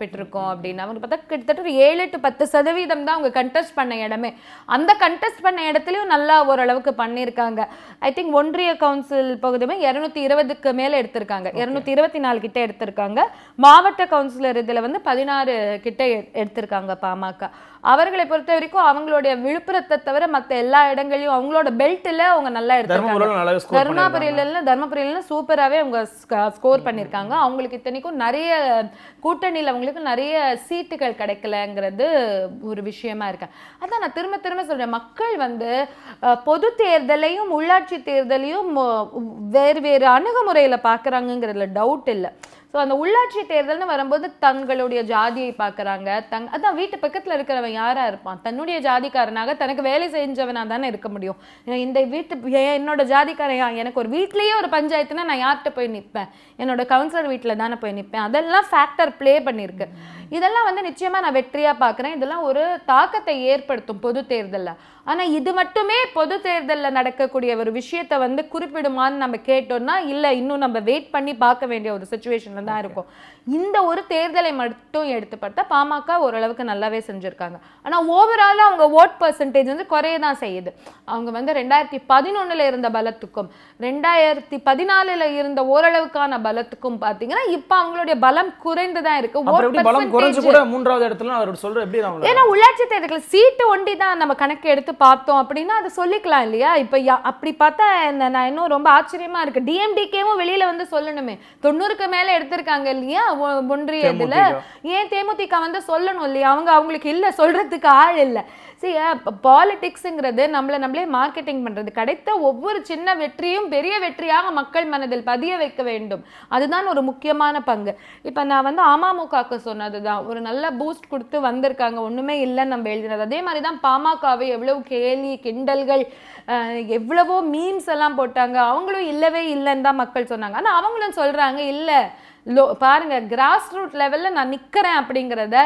பெற்றிருக்கோம் அப்படின்னு அவங்க பார்த்தா கிட்டத்தட்ட ஒரு ஏழு டு பத்து சதவீதம் தான் அவங்க கண்டெஸ்ட் பண்ண இடமே அந்த கண்டெஸ்ட் பண்ண இடத்துலையும் நல்லா ஓரளவுக்கு பண்ணியிருக்காங்க ஐ திங்க் ஒன்றிய கவுன்சில் பகுதியுமே இரநூத்தி இருபதுக்கு மேலே எடுத்திருக்காங்க இரநூத்தி இருபத்தி நாலு கிட்டே எடுத்திருக்காங்க மாவட்ட கவுன்சிலர் இதில் வந்து பதினாறு கிட்ட எடுத்திருக்காங்க பாமக அவர்களை பொறுத்த வரைக்கும் அவங்களுடைய விழுப்புரத்தை தவிர மற்ற எல்லா இடங்களையும் அவங்களோட பெல்ட்ல அவங்க நல்லா எடுத்துருக்காங்க தர்மபுரியில தர்மபுரியில சூப்பராகவே அவங்க ஸ்கோர் பண்ணியிருக்காங்க அவங்களுக்கு இத்தனைக்கும் நிறைய கூட்டணியில் அவங்களுக்கு நிறைய சீட்டுகள் கிடைக்கலங்கிறது ஒரு விஷயமா இருக்கு அதான் நான் திரும்ப திரும்ப சொல்றேன் மக்கள் வந்து பொது தேர்தலையும் உள்ளாட்சி தேர்தலையும் வேறு வேறு அணுகுமுறையில் பார்க்குறாங்கிறதுல டவுட் இல்லை ஸோ அந்த உள்ளாட்சி தேர்தல்னு வரும்போது தங்களுடைய ஜாதியை பார்க்குறாங்க தங் அதான் வீட்டு பக்கத்தில் இருக்கிறவன் யாராக இருப்பான் தன்னுடைய ஜாதிக்காரனாக தனக்கு வேலை செஞ்சவனாக தானே இருக்க முடியும் இந்த வீட்டு என்னோட ஜாதிக்காரன் எனக்கு ஒரு வீட்லேயே ஒரு பஞ்சாயத்துனா நான் யார்கிட்ட போய் நிற்பேன் என்னோட கவுன்சிலர் வீட்டில் தானே போய் நிற்பேன் அதெல்லாம் ஃபேக்டர் ப்ளே பண்ணியிருக்கு இதெல்லாம் வந்து நிச்சயமா நான் வெற்றியா பாக்குறேன் இதெல்லாம் ஒரு தாக்கத்தை ஏற்படுத்தும் பொது தேர்தலில் ஆனா இது மட்டுமே பொது தேர்தலில் நடக்கக்கூடிய ஒரு விஷயத்தை வந்து குறிப்பிடுமான்னு நம்ம கேட்டோம்னா இல்ல இன்னும் நம்ம வெயிட் பண்ணி பார்க்க வேண்டிய ஒரு சுச்சுவேஷன்ல தான் இருக்கும் இந்த ஒரு தேர்தலை மட்டும் எடுத்து பார்த்தா பாமக ஓரளவுக்கு நல்லாவே செஞ்சுருக்காங்க ஆனா ஓவராலாக அவங்க ஓட் பர்சன்டேஜ் வந்து குறைய தான் செய்யுது அவங்க வந்து ரெண்டாயிரத்தி பதினொன்னுல இருந்த பலத்துக்கும் ரெண்டாயிரத்தி பதினாலுல இருந்த ஓரளவுக்கான பலத்துக்கும் பாத்தீங்கன்னா இப்ப அவங்களுடைய பலம் குறைந்துதான் இருக்கு குறைஞ்சு கூட மூன்றாவது இடத்துல அவர் சொல்ற எப்படி ஏன்னா உள்ளாட்சி தேர்தல் சீட்டு ஒண்டி தான் நம்ம கணக்கு எடுத்து பார்த்தோம் அப்படின்னா அதை சொல்லிக்கலாம் இல்லையா இப்ப அப்படி பார்த்தா நான் இன்னும் ரொம்ப ஆச்சரியமா இருக்கு டிஎம்டிகேவும் வெளியில வந்து சொல்லணுமே தொண்ணூறுக்கு மேல எடுத்திருக்காங்க இல்லையா ஒன்றிய இதுல ஏன் தேமுதிக வந்து சொல்லணும் இல்லையா அவங்க அவங்களுக்கு இல்ல சொல்றதுக்கு ஆள் இல்லை சரி பாலிடிக்ஸுங்கிறது நம்மளை நம்மளே மார்க்கெட்டிங் பண்ணுறது கிடைத்த ஒவ்வொரு சின்ன வெற்றியும் பெரிய வெற்றியாக மக்கள் மனதில் பதிய வைக்க வேண்டும் அதுதான் ஒரு முக்கியமான பங்கு இப்போ நான் வந்து அமமுகவுக்கு சொன்னது தான் ஒரு நல்ல பூஸ்ட் கொடுத்து வந்திருக்காங்க ஒன்றுமே இல்லைன்னு நம்ம எழுதினது அதே மாதிரி தான் பாமகவை எவ்வளவு கேலி கிண்டல்கள் எவ்வளவோ மீம்ஸ் எல்லாம் போட்டாங்க அவங்களும் இல்லவே இல்லைன்னு தான் மக்கள் சொன்னாங்க ஆனால் அவங்களும் சொல்கிறாங்க இல்லை லோ பாருங்கள் கிராஸ் ரூட் லெவலில் நான் நிற்கிறேன் அப்படிங்கிறத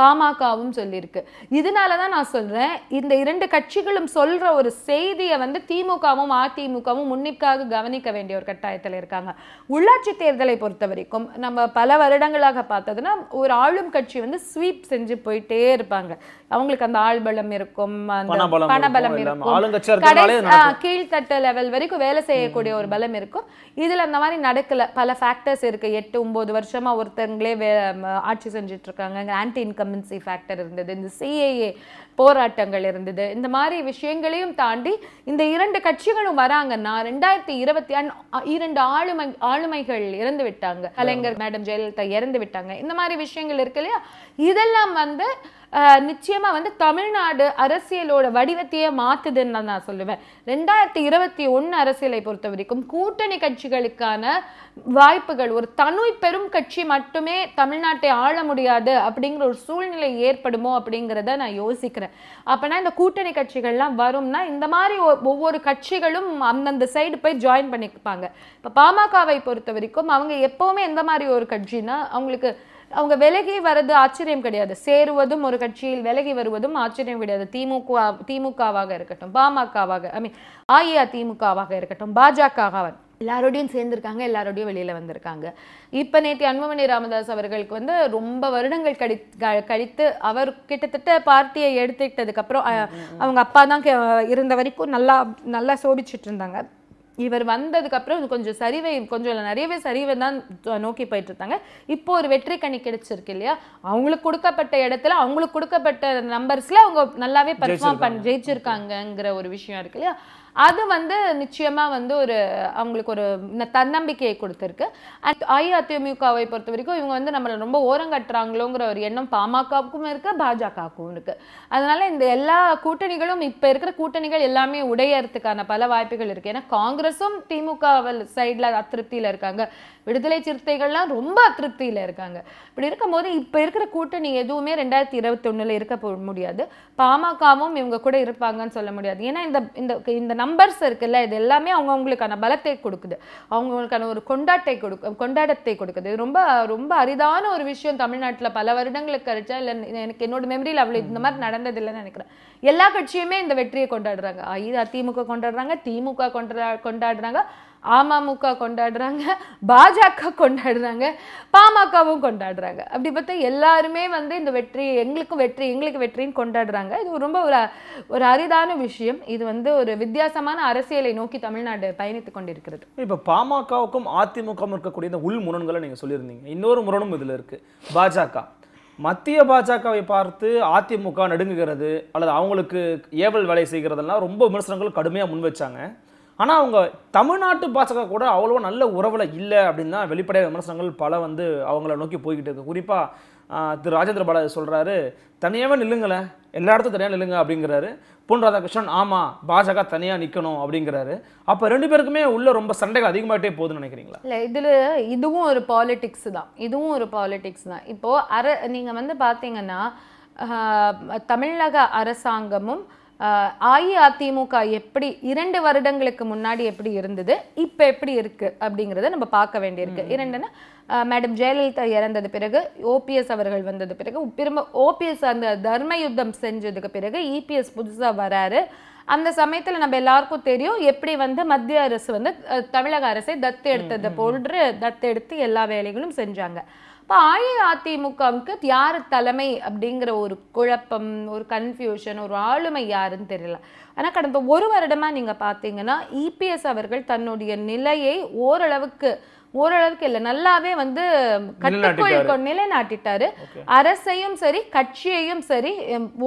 பாமகவும் சொல்லியிருக்கு இதனால தான் நான் சொல்கிறேன் இந்த இரண்டு கட்சிகளும் சொல்கிற ஒரு செய்தியை வந்து திமுகவும் அதிமுகவும் முன்னிற்காக கவனிக்க வேண்டிய ஒரு கட்டாயத்தில் இருக்காங்க உள்ளாட்சி தேர்தலை பொறுத்த வரைக்கும் நம்ம பல வருடங்களாக பார்த்ததுன்னா ஒரு ஆளும் கட்சி வந்து ஸ்வீப் செஞ்சு போயிட்டே இருப்பாங்க அவங்களுக்கு அந்த ஆள்பலம் இருக்கும் அந்த பணபலம் இருக்கும் கீழ்த்தட்ட லெவல் வரைக்கும் வேலை செய்யக்கூடிய ஒரு பலம் இருக்கும் இதில் அந்த மாதிரி நடக்கல பல ஃபேக்டர்ஸ் இருக்கு எட்டு ஒன்பது வருஷமா ஒருத்தங்களே ஆட்சி செஞ்சுட்டு இருக்காங்க ஆன்டி இன்கம் கமென்சி ஃபேக்டர் இருந்தது இந்த சிஏஏ போராட்டங்கள் இருந்தது இந்த மாதிரி விஷயங்களையும் தாண்டி இந்த இரண்டு கட்சிகளும் வராங்கன்னா ரெண்டாயிரத்தி இருபத்தி இரண்டு ஆளுமை ஆளுமைகள் இறந்து விட்டாங்க கலைஞர் மேடம் ஜெயலலிதா இறந்து விட்டாங்க இந்த மாதிரி விஷயங்கள் இருக்கு இல்லையா இதெல்லாம் வந்து நிச்சயமாக வந்து தமிழ்நாடு அரசியலோட வடிவத்தையே மாற்றுதுன்னு நான் சொல்லுவேன் ரெண்டாயிரத்தி இருபத்தி ஒன்று அரசியலை பொறுத்த வரைக்கும் கூட்டணி கட்சிகளுக்கான வாய்ப்புகள் ஒரு தனுய் பெரும் கட்சி மட்டுமே தமிழ்நாட்டை ஆள முடியாது அப்படிங்கிற ஒரு சூழ்நிலை ஏற்படுமோ அப்படிங்கிறத நான் யோசிக்கிறேன் அப்பனா இந்த கூட்டணி கட்சிகள்லாம் வரும்னா இந்த மாதிரி ஒவ்வொரு கட்சிகளும் அந்தந்த சைடு போய் ஜாயின் பண்ணிப்பாங்க இப்போ பாமகவை பொறுத்த வரைக்கும் அவங்க எப்போவுமே எந்த மாதிரி ஒரு கட்சின்னா அவங்களுக்கு அவங்க விலகி வர்றது ஆச்சரியம் கிடையாது சேருவதும் ஒரு கட்சியில் விலகி வருவதும் ஆச்சரியம் கிடையாது திமுக திமுகவாக இருக்கட்டும் பாமகவாக ஐ மீன் அஇஅதிமுகவாக இருக்கட்டும் பாஜகவாக எல்லாரோடையும் சேர்ந்திருக்காங்க எல்லாரோடையும் வெளியில் வந்திருக்காங்க இப்போ நேற்று அன்புமணி ராமதாஸ் அவர்களுக்கு வந்து ரொம்ப வருடங்கள் கடி கழித்து அவர் கிட்டத்தட்ட பார்ட்டியை எடுத்துக்கிட்டதுக்கப்புறம் அவங்க அப்பா தான் இருந்த வரைக்கும் நல்லா நல்லா சோபிச்சுட்டு இருந்தாங்க இவர் வந்ததுக்கு அப்புறம் கொஞ்சம் சரிவை கொஞ்சம் இல்லை நிறையவே சரிவை தான் நோக்கி போயிட்டு இருந்தாங்க இப்போ ஒரு வெற்றி கணி கிடைச்சிருக்கு இல்லையா அவங்களுக்கு கொடுக்கப்பட்ட இடத்துல அவங்களுக்கு கொடுக்கப்பட்ட நம்பர்ஸ்ல அவங்க நல்லாவே பர்ஃபார்ம் பண்ணி ஜெயிச்சிருக்காங்கங்கிற ஒரு விஷயம் இருக்கு இல்லையா அது வந்து நிச்சயமாக வந்து ஒரு அவங்களுக்கு ஒரு தன்னம்பிக்கையை கொடுத்துருக்கு அண்ட் அஇஅதிமுகவை பொறுத்த வரைக்கும் இவங்க வந்து நம்மளை ரொம்ப ஓரங்கட்டுறாங்களோங்கிற ஒரு எண்ணம் பாமகவுக்கும் இருக்குது பாஜகவுக்கும் இருக்குது அதனால் இந்த எல்லா கூட்டணிகளும் இப்போ இருக்கிற கூட்டணிகள் எல்லாமே உடையறதுக்கான பல வாய்ப்புகள் இருக்குது ஏன்னா காங்கிரஸும் திமுக சைடில் அதிருப்தியில் இருக்காங்க விடுதலை சிறுத்தைகள்லாம் ரொம்ப அதிருப்தியில் இருக்காங்க இப்படி இருக்கும்போது இப்போ இருக்கிற கூட்டணி எதுவுமே ரெண்டாயிரத்தி இருபத்தி ஒன்றில் இருக்க முடியாது பாமகவும் இவங்க கூட இருப்பாங்கன்னு சொல்ல முடியாது ஏன்னா இந்த இந்த நம்பர்ஸ் இருக்குல்ல இது எல்லாமே அவங்கவுங்களுக்கான பலத்தை கொடுக்குது அவங்களுக்கான ஒரு கொண்டாட்டை கொடுக்கு கொண்டாடத்தை கொடுக்குது ரொம்ப ரொம்ப அரிதான ஒரு விஷயம் தமிழ்நாட்டில் பல வருடங்களுக்கு கழிச்சா இல்லை எனக்கு என்னோட மெமரியில் அவ்வளோ இந்த மாதிரி நடந்ததில்லைன்னு நினைக்கிறேன் எல்லா கட்சியுமே இந்த வெற்றியை கொண்டாடுறாங்க அஇஅதிமுக கொண்டாடுறாங்க திமுக கொண்டா கொண்டாடுறாங்க அமமுக கொண்டாடுறாங்க பாஜக கொண்டாடுறாங்க பாமகவும் கொண்டாடுறாங்க அப்படி பார்த்தா எல்லாருமே வந்து இந்த வெற்றி எங்களுக்கும் வெற்றி எங்களுக்கு வெற்றின்னு கொண்டாடுறாங்க இது ரொம்ப ஒரு ஒரு அரிதான விஷயம் இது வந்து ஒரு வித்தியாசமான அரசியலை நோக்கி தமிழ்நாடு பயணித்து கொண்டிருக்கிறது இப்போ பாமகவுக்கும் அதிமுகவும் இருக்கக்கூடிய இந்த உள் முரண்களை நீங்கள் சொல்லியிருந்தீங்க இன்னொரு முரணும் இதில் இருக்குது பாஜக மத்திய பாஜகவை பார்த்து அதிமுக நடுங்குகிறது அல்லது அவங்களுக்கு ஏவல் வேலை செய்கிறதெல்லாம் ரொம்ப விமர்சனங்கள் கடுமையாக முன் வச்சாங்க ஆனால் அவங்க தமிழ்நாட்டு பாஜக கூட அவ்வளோ நல்ல உறவில் இல்லை அப்படின்னு தான் வெளிப்படையான விமர்சனங்கள் பல வந்து அவங்கள நோக்கி போய்கிட்டு இருக்குது குறிப்பாக திரு ராஜேந்திர பாலாஜி சொல்கிறாரு தனியாகவே நில்லுங்களேன் எல்லா இடத்தும் தனியாக நில்லுங்க அப்படிங்கிறாரு பொன் ராதாகிருஷ்ணன் ஆமாம் பாஜக தனியாக நிற்கணும் அப்படிங்கிறாரு அப்போ ரெண்டு பேருக்குமே உள்ள ரொம்ப சண்டைகள் அதிகமாகிட்டே போகுதுன்னு நினைக்கிறீங்களா இல்லை இதில் இதுவும் ஒரு பாலிடிக்ஸ் தான் இதுவும் ஒரு பாலிடிக்ஸ் தான் இப்போது அர நீங்கள் வந்து பார்த்தீங்கன்னா தமிழக அரசாங்கமும் அஇஅதிமுக எப்படி இரண்டு வருடங்களுக்கு முன்னாடி எப்படி இருந்தது இப்போ எப்படி இருக்கு அப்படிங்கிறத நம்ம பார்க்க வேண்டியிருக்கு இரண்டுன்னா மேடம் ஜெயலலிதா இறந்தது பிறகு ஓபிஎஸ் அவர்கள் வந்தது பிறகு திரும்ப ஓபிஎஸ் அந்த தர்ம யுத்தம் செஞ்சதுக்கு பிறகு இபிஎஸ் புதுசாக வராரு அந்த சமயத்தில் நம்ம எல்லாருக்கும் தெரியும் எப்படி வந்து மத்திய அரசு வந்து தமிழக அரசை தத்து எடுத்ததை போன்று தத்து எடுத்து எல்லா வேலைகளும் செஞ்சாங்க இப்போ அஇஅதிமுகவுக்கு யார் தலைமை அப்படிங்கிற ஒரு குழப்பம் ஒரு கன்ஃபியூஷன் ஒரு ஆளுமை யாருன்னு தெரியல ஆனால் கடந்த ஒரு வருடமாக நீங்கள் பார்த்தீங்கன்னா இபிஎஸ் அவர்கள் தன்னுடைய நிலையை ஓரளவுக்கு ஓரளவுக்கு இல்லை நல்லாவே வந்து கட்டுக்குள் நிலைநாட்டிட்டாரு அரசையும் சரி கட்சியையும் சரி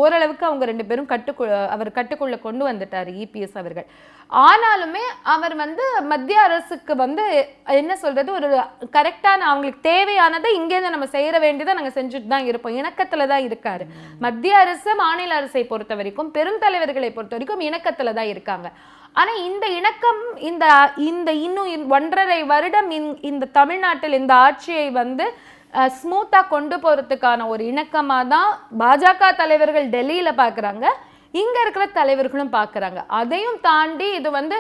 ஓரளவுக்கு அவங்க ரெண்டு பேரும் கட்டுக்குள் அவர் கட்டுக்குள்ள கொண்டு வந்துட்டார் இபிஎஸ் அவர்கள் ஆனாலுமே அவர் வந்து மத்திய அரசுக்கு வந்து என்ன சொல்றது ஒரு கரெக்டான அவங்களுக்கு தேவையானதை இங்கேருந்து நம்ம செய்யற வேண்டியதை நாங்கள் செஞ்சுட்டு தான் இருப்போம் இணக்கத்துல தான் இருக்காரு மத்திய அரசு மாநில அரசை பொறுத்த வரைக்கும் பெருந்தலைவர்களை பொறுத்த வரைக்கும் இணக்கத்துல தான் இருக்காங்க ஆனால் இந்த இணக்கம் இந்த இந்த இன்னும் ஒன்றரை வருடம் இந்த தமிழ்நாட்டில் இந்த ஆட்சியை வந்து ஸ்மூத்தாக கொண்டு போகிறதுக்கான ஒரு இணக்கமாக தான் பாஜக தலைவர்கள் டெல்லியில் பார்க்குறாங்க இங்கே இருக்கிற தலைவர்களும் பார்க்குறாங்க அதையும் தாண்டி இது வந்து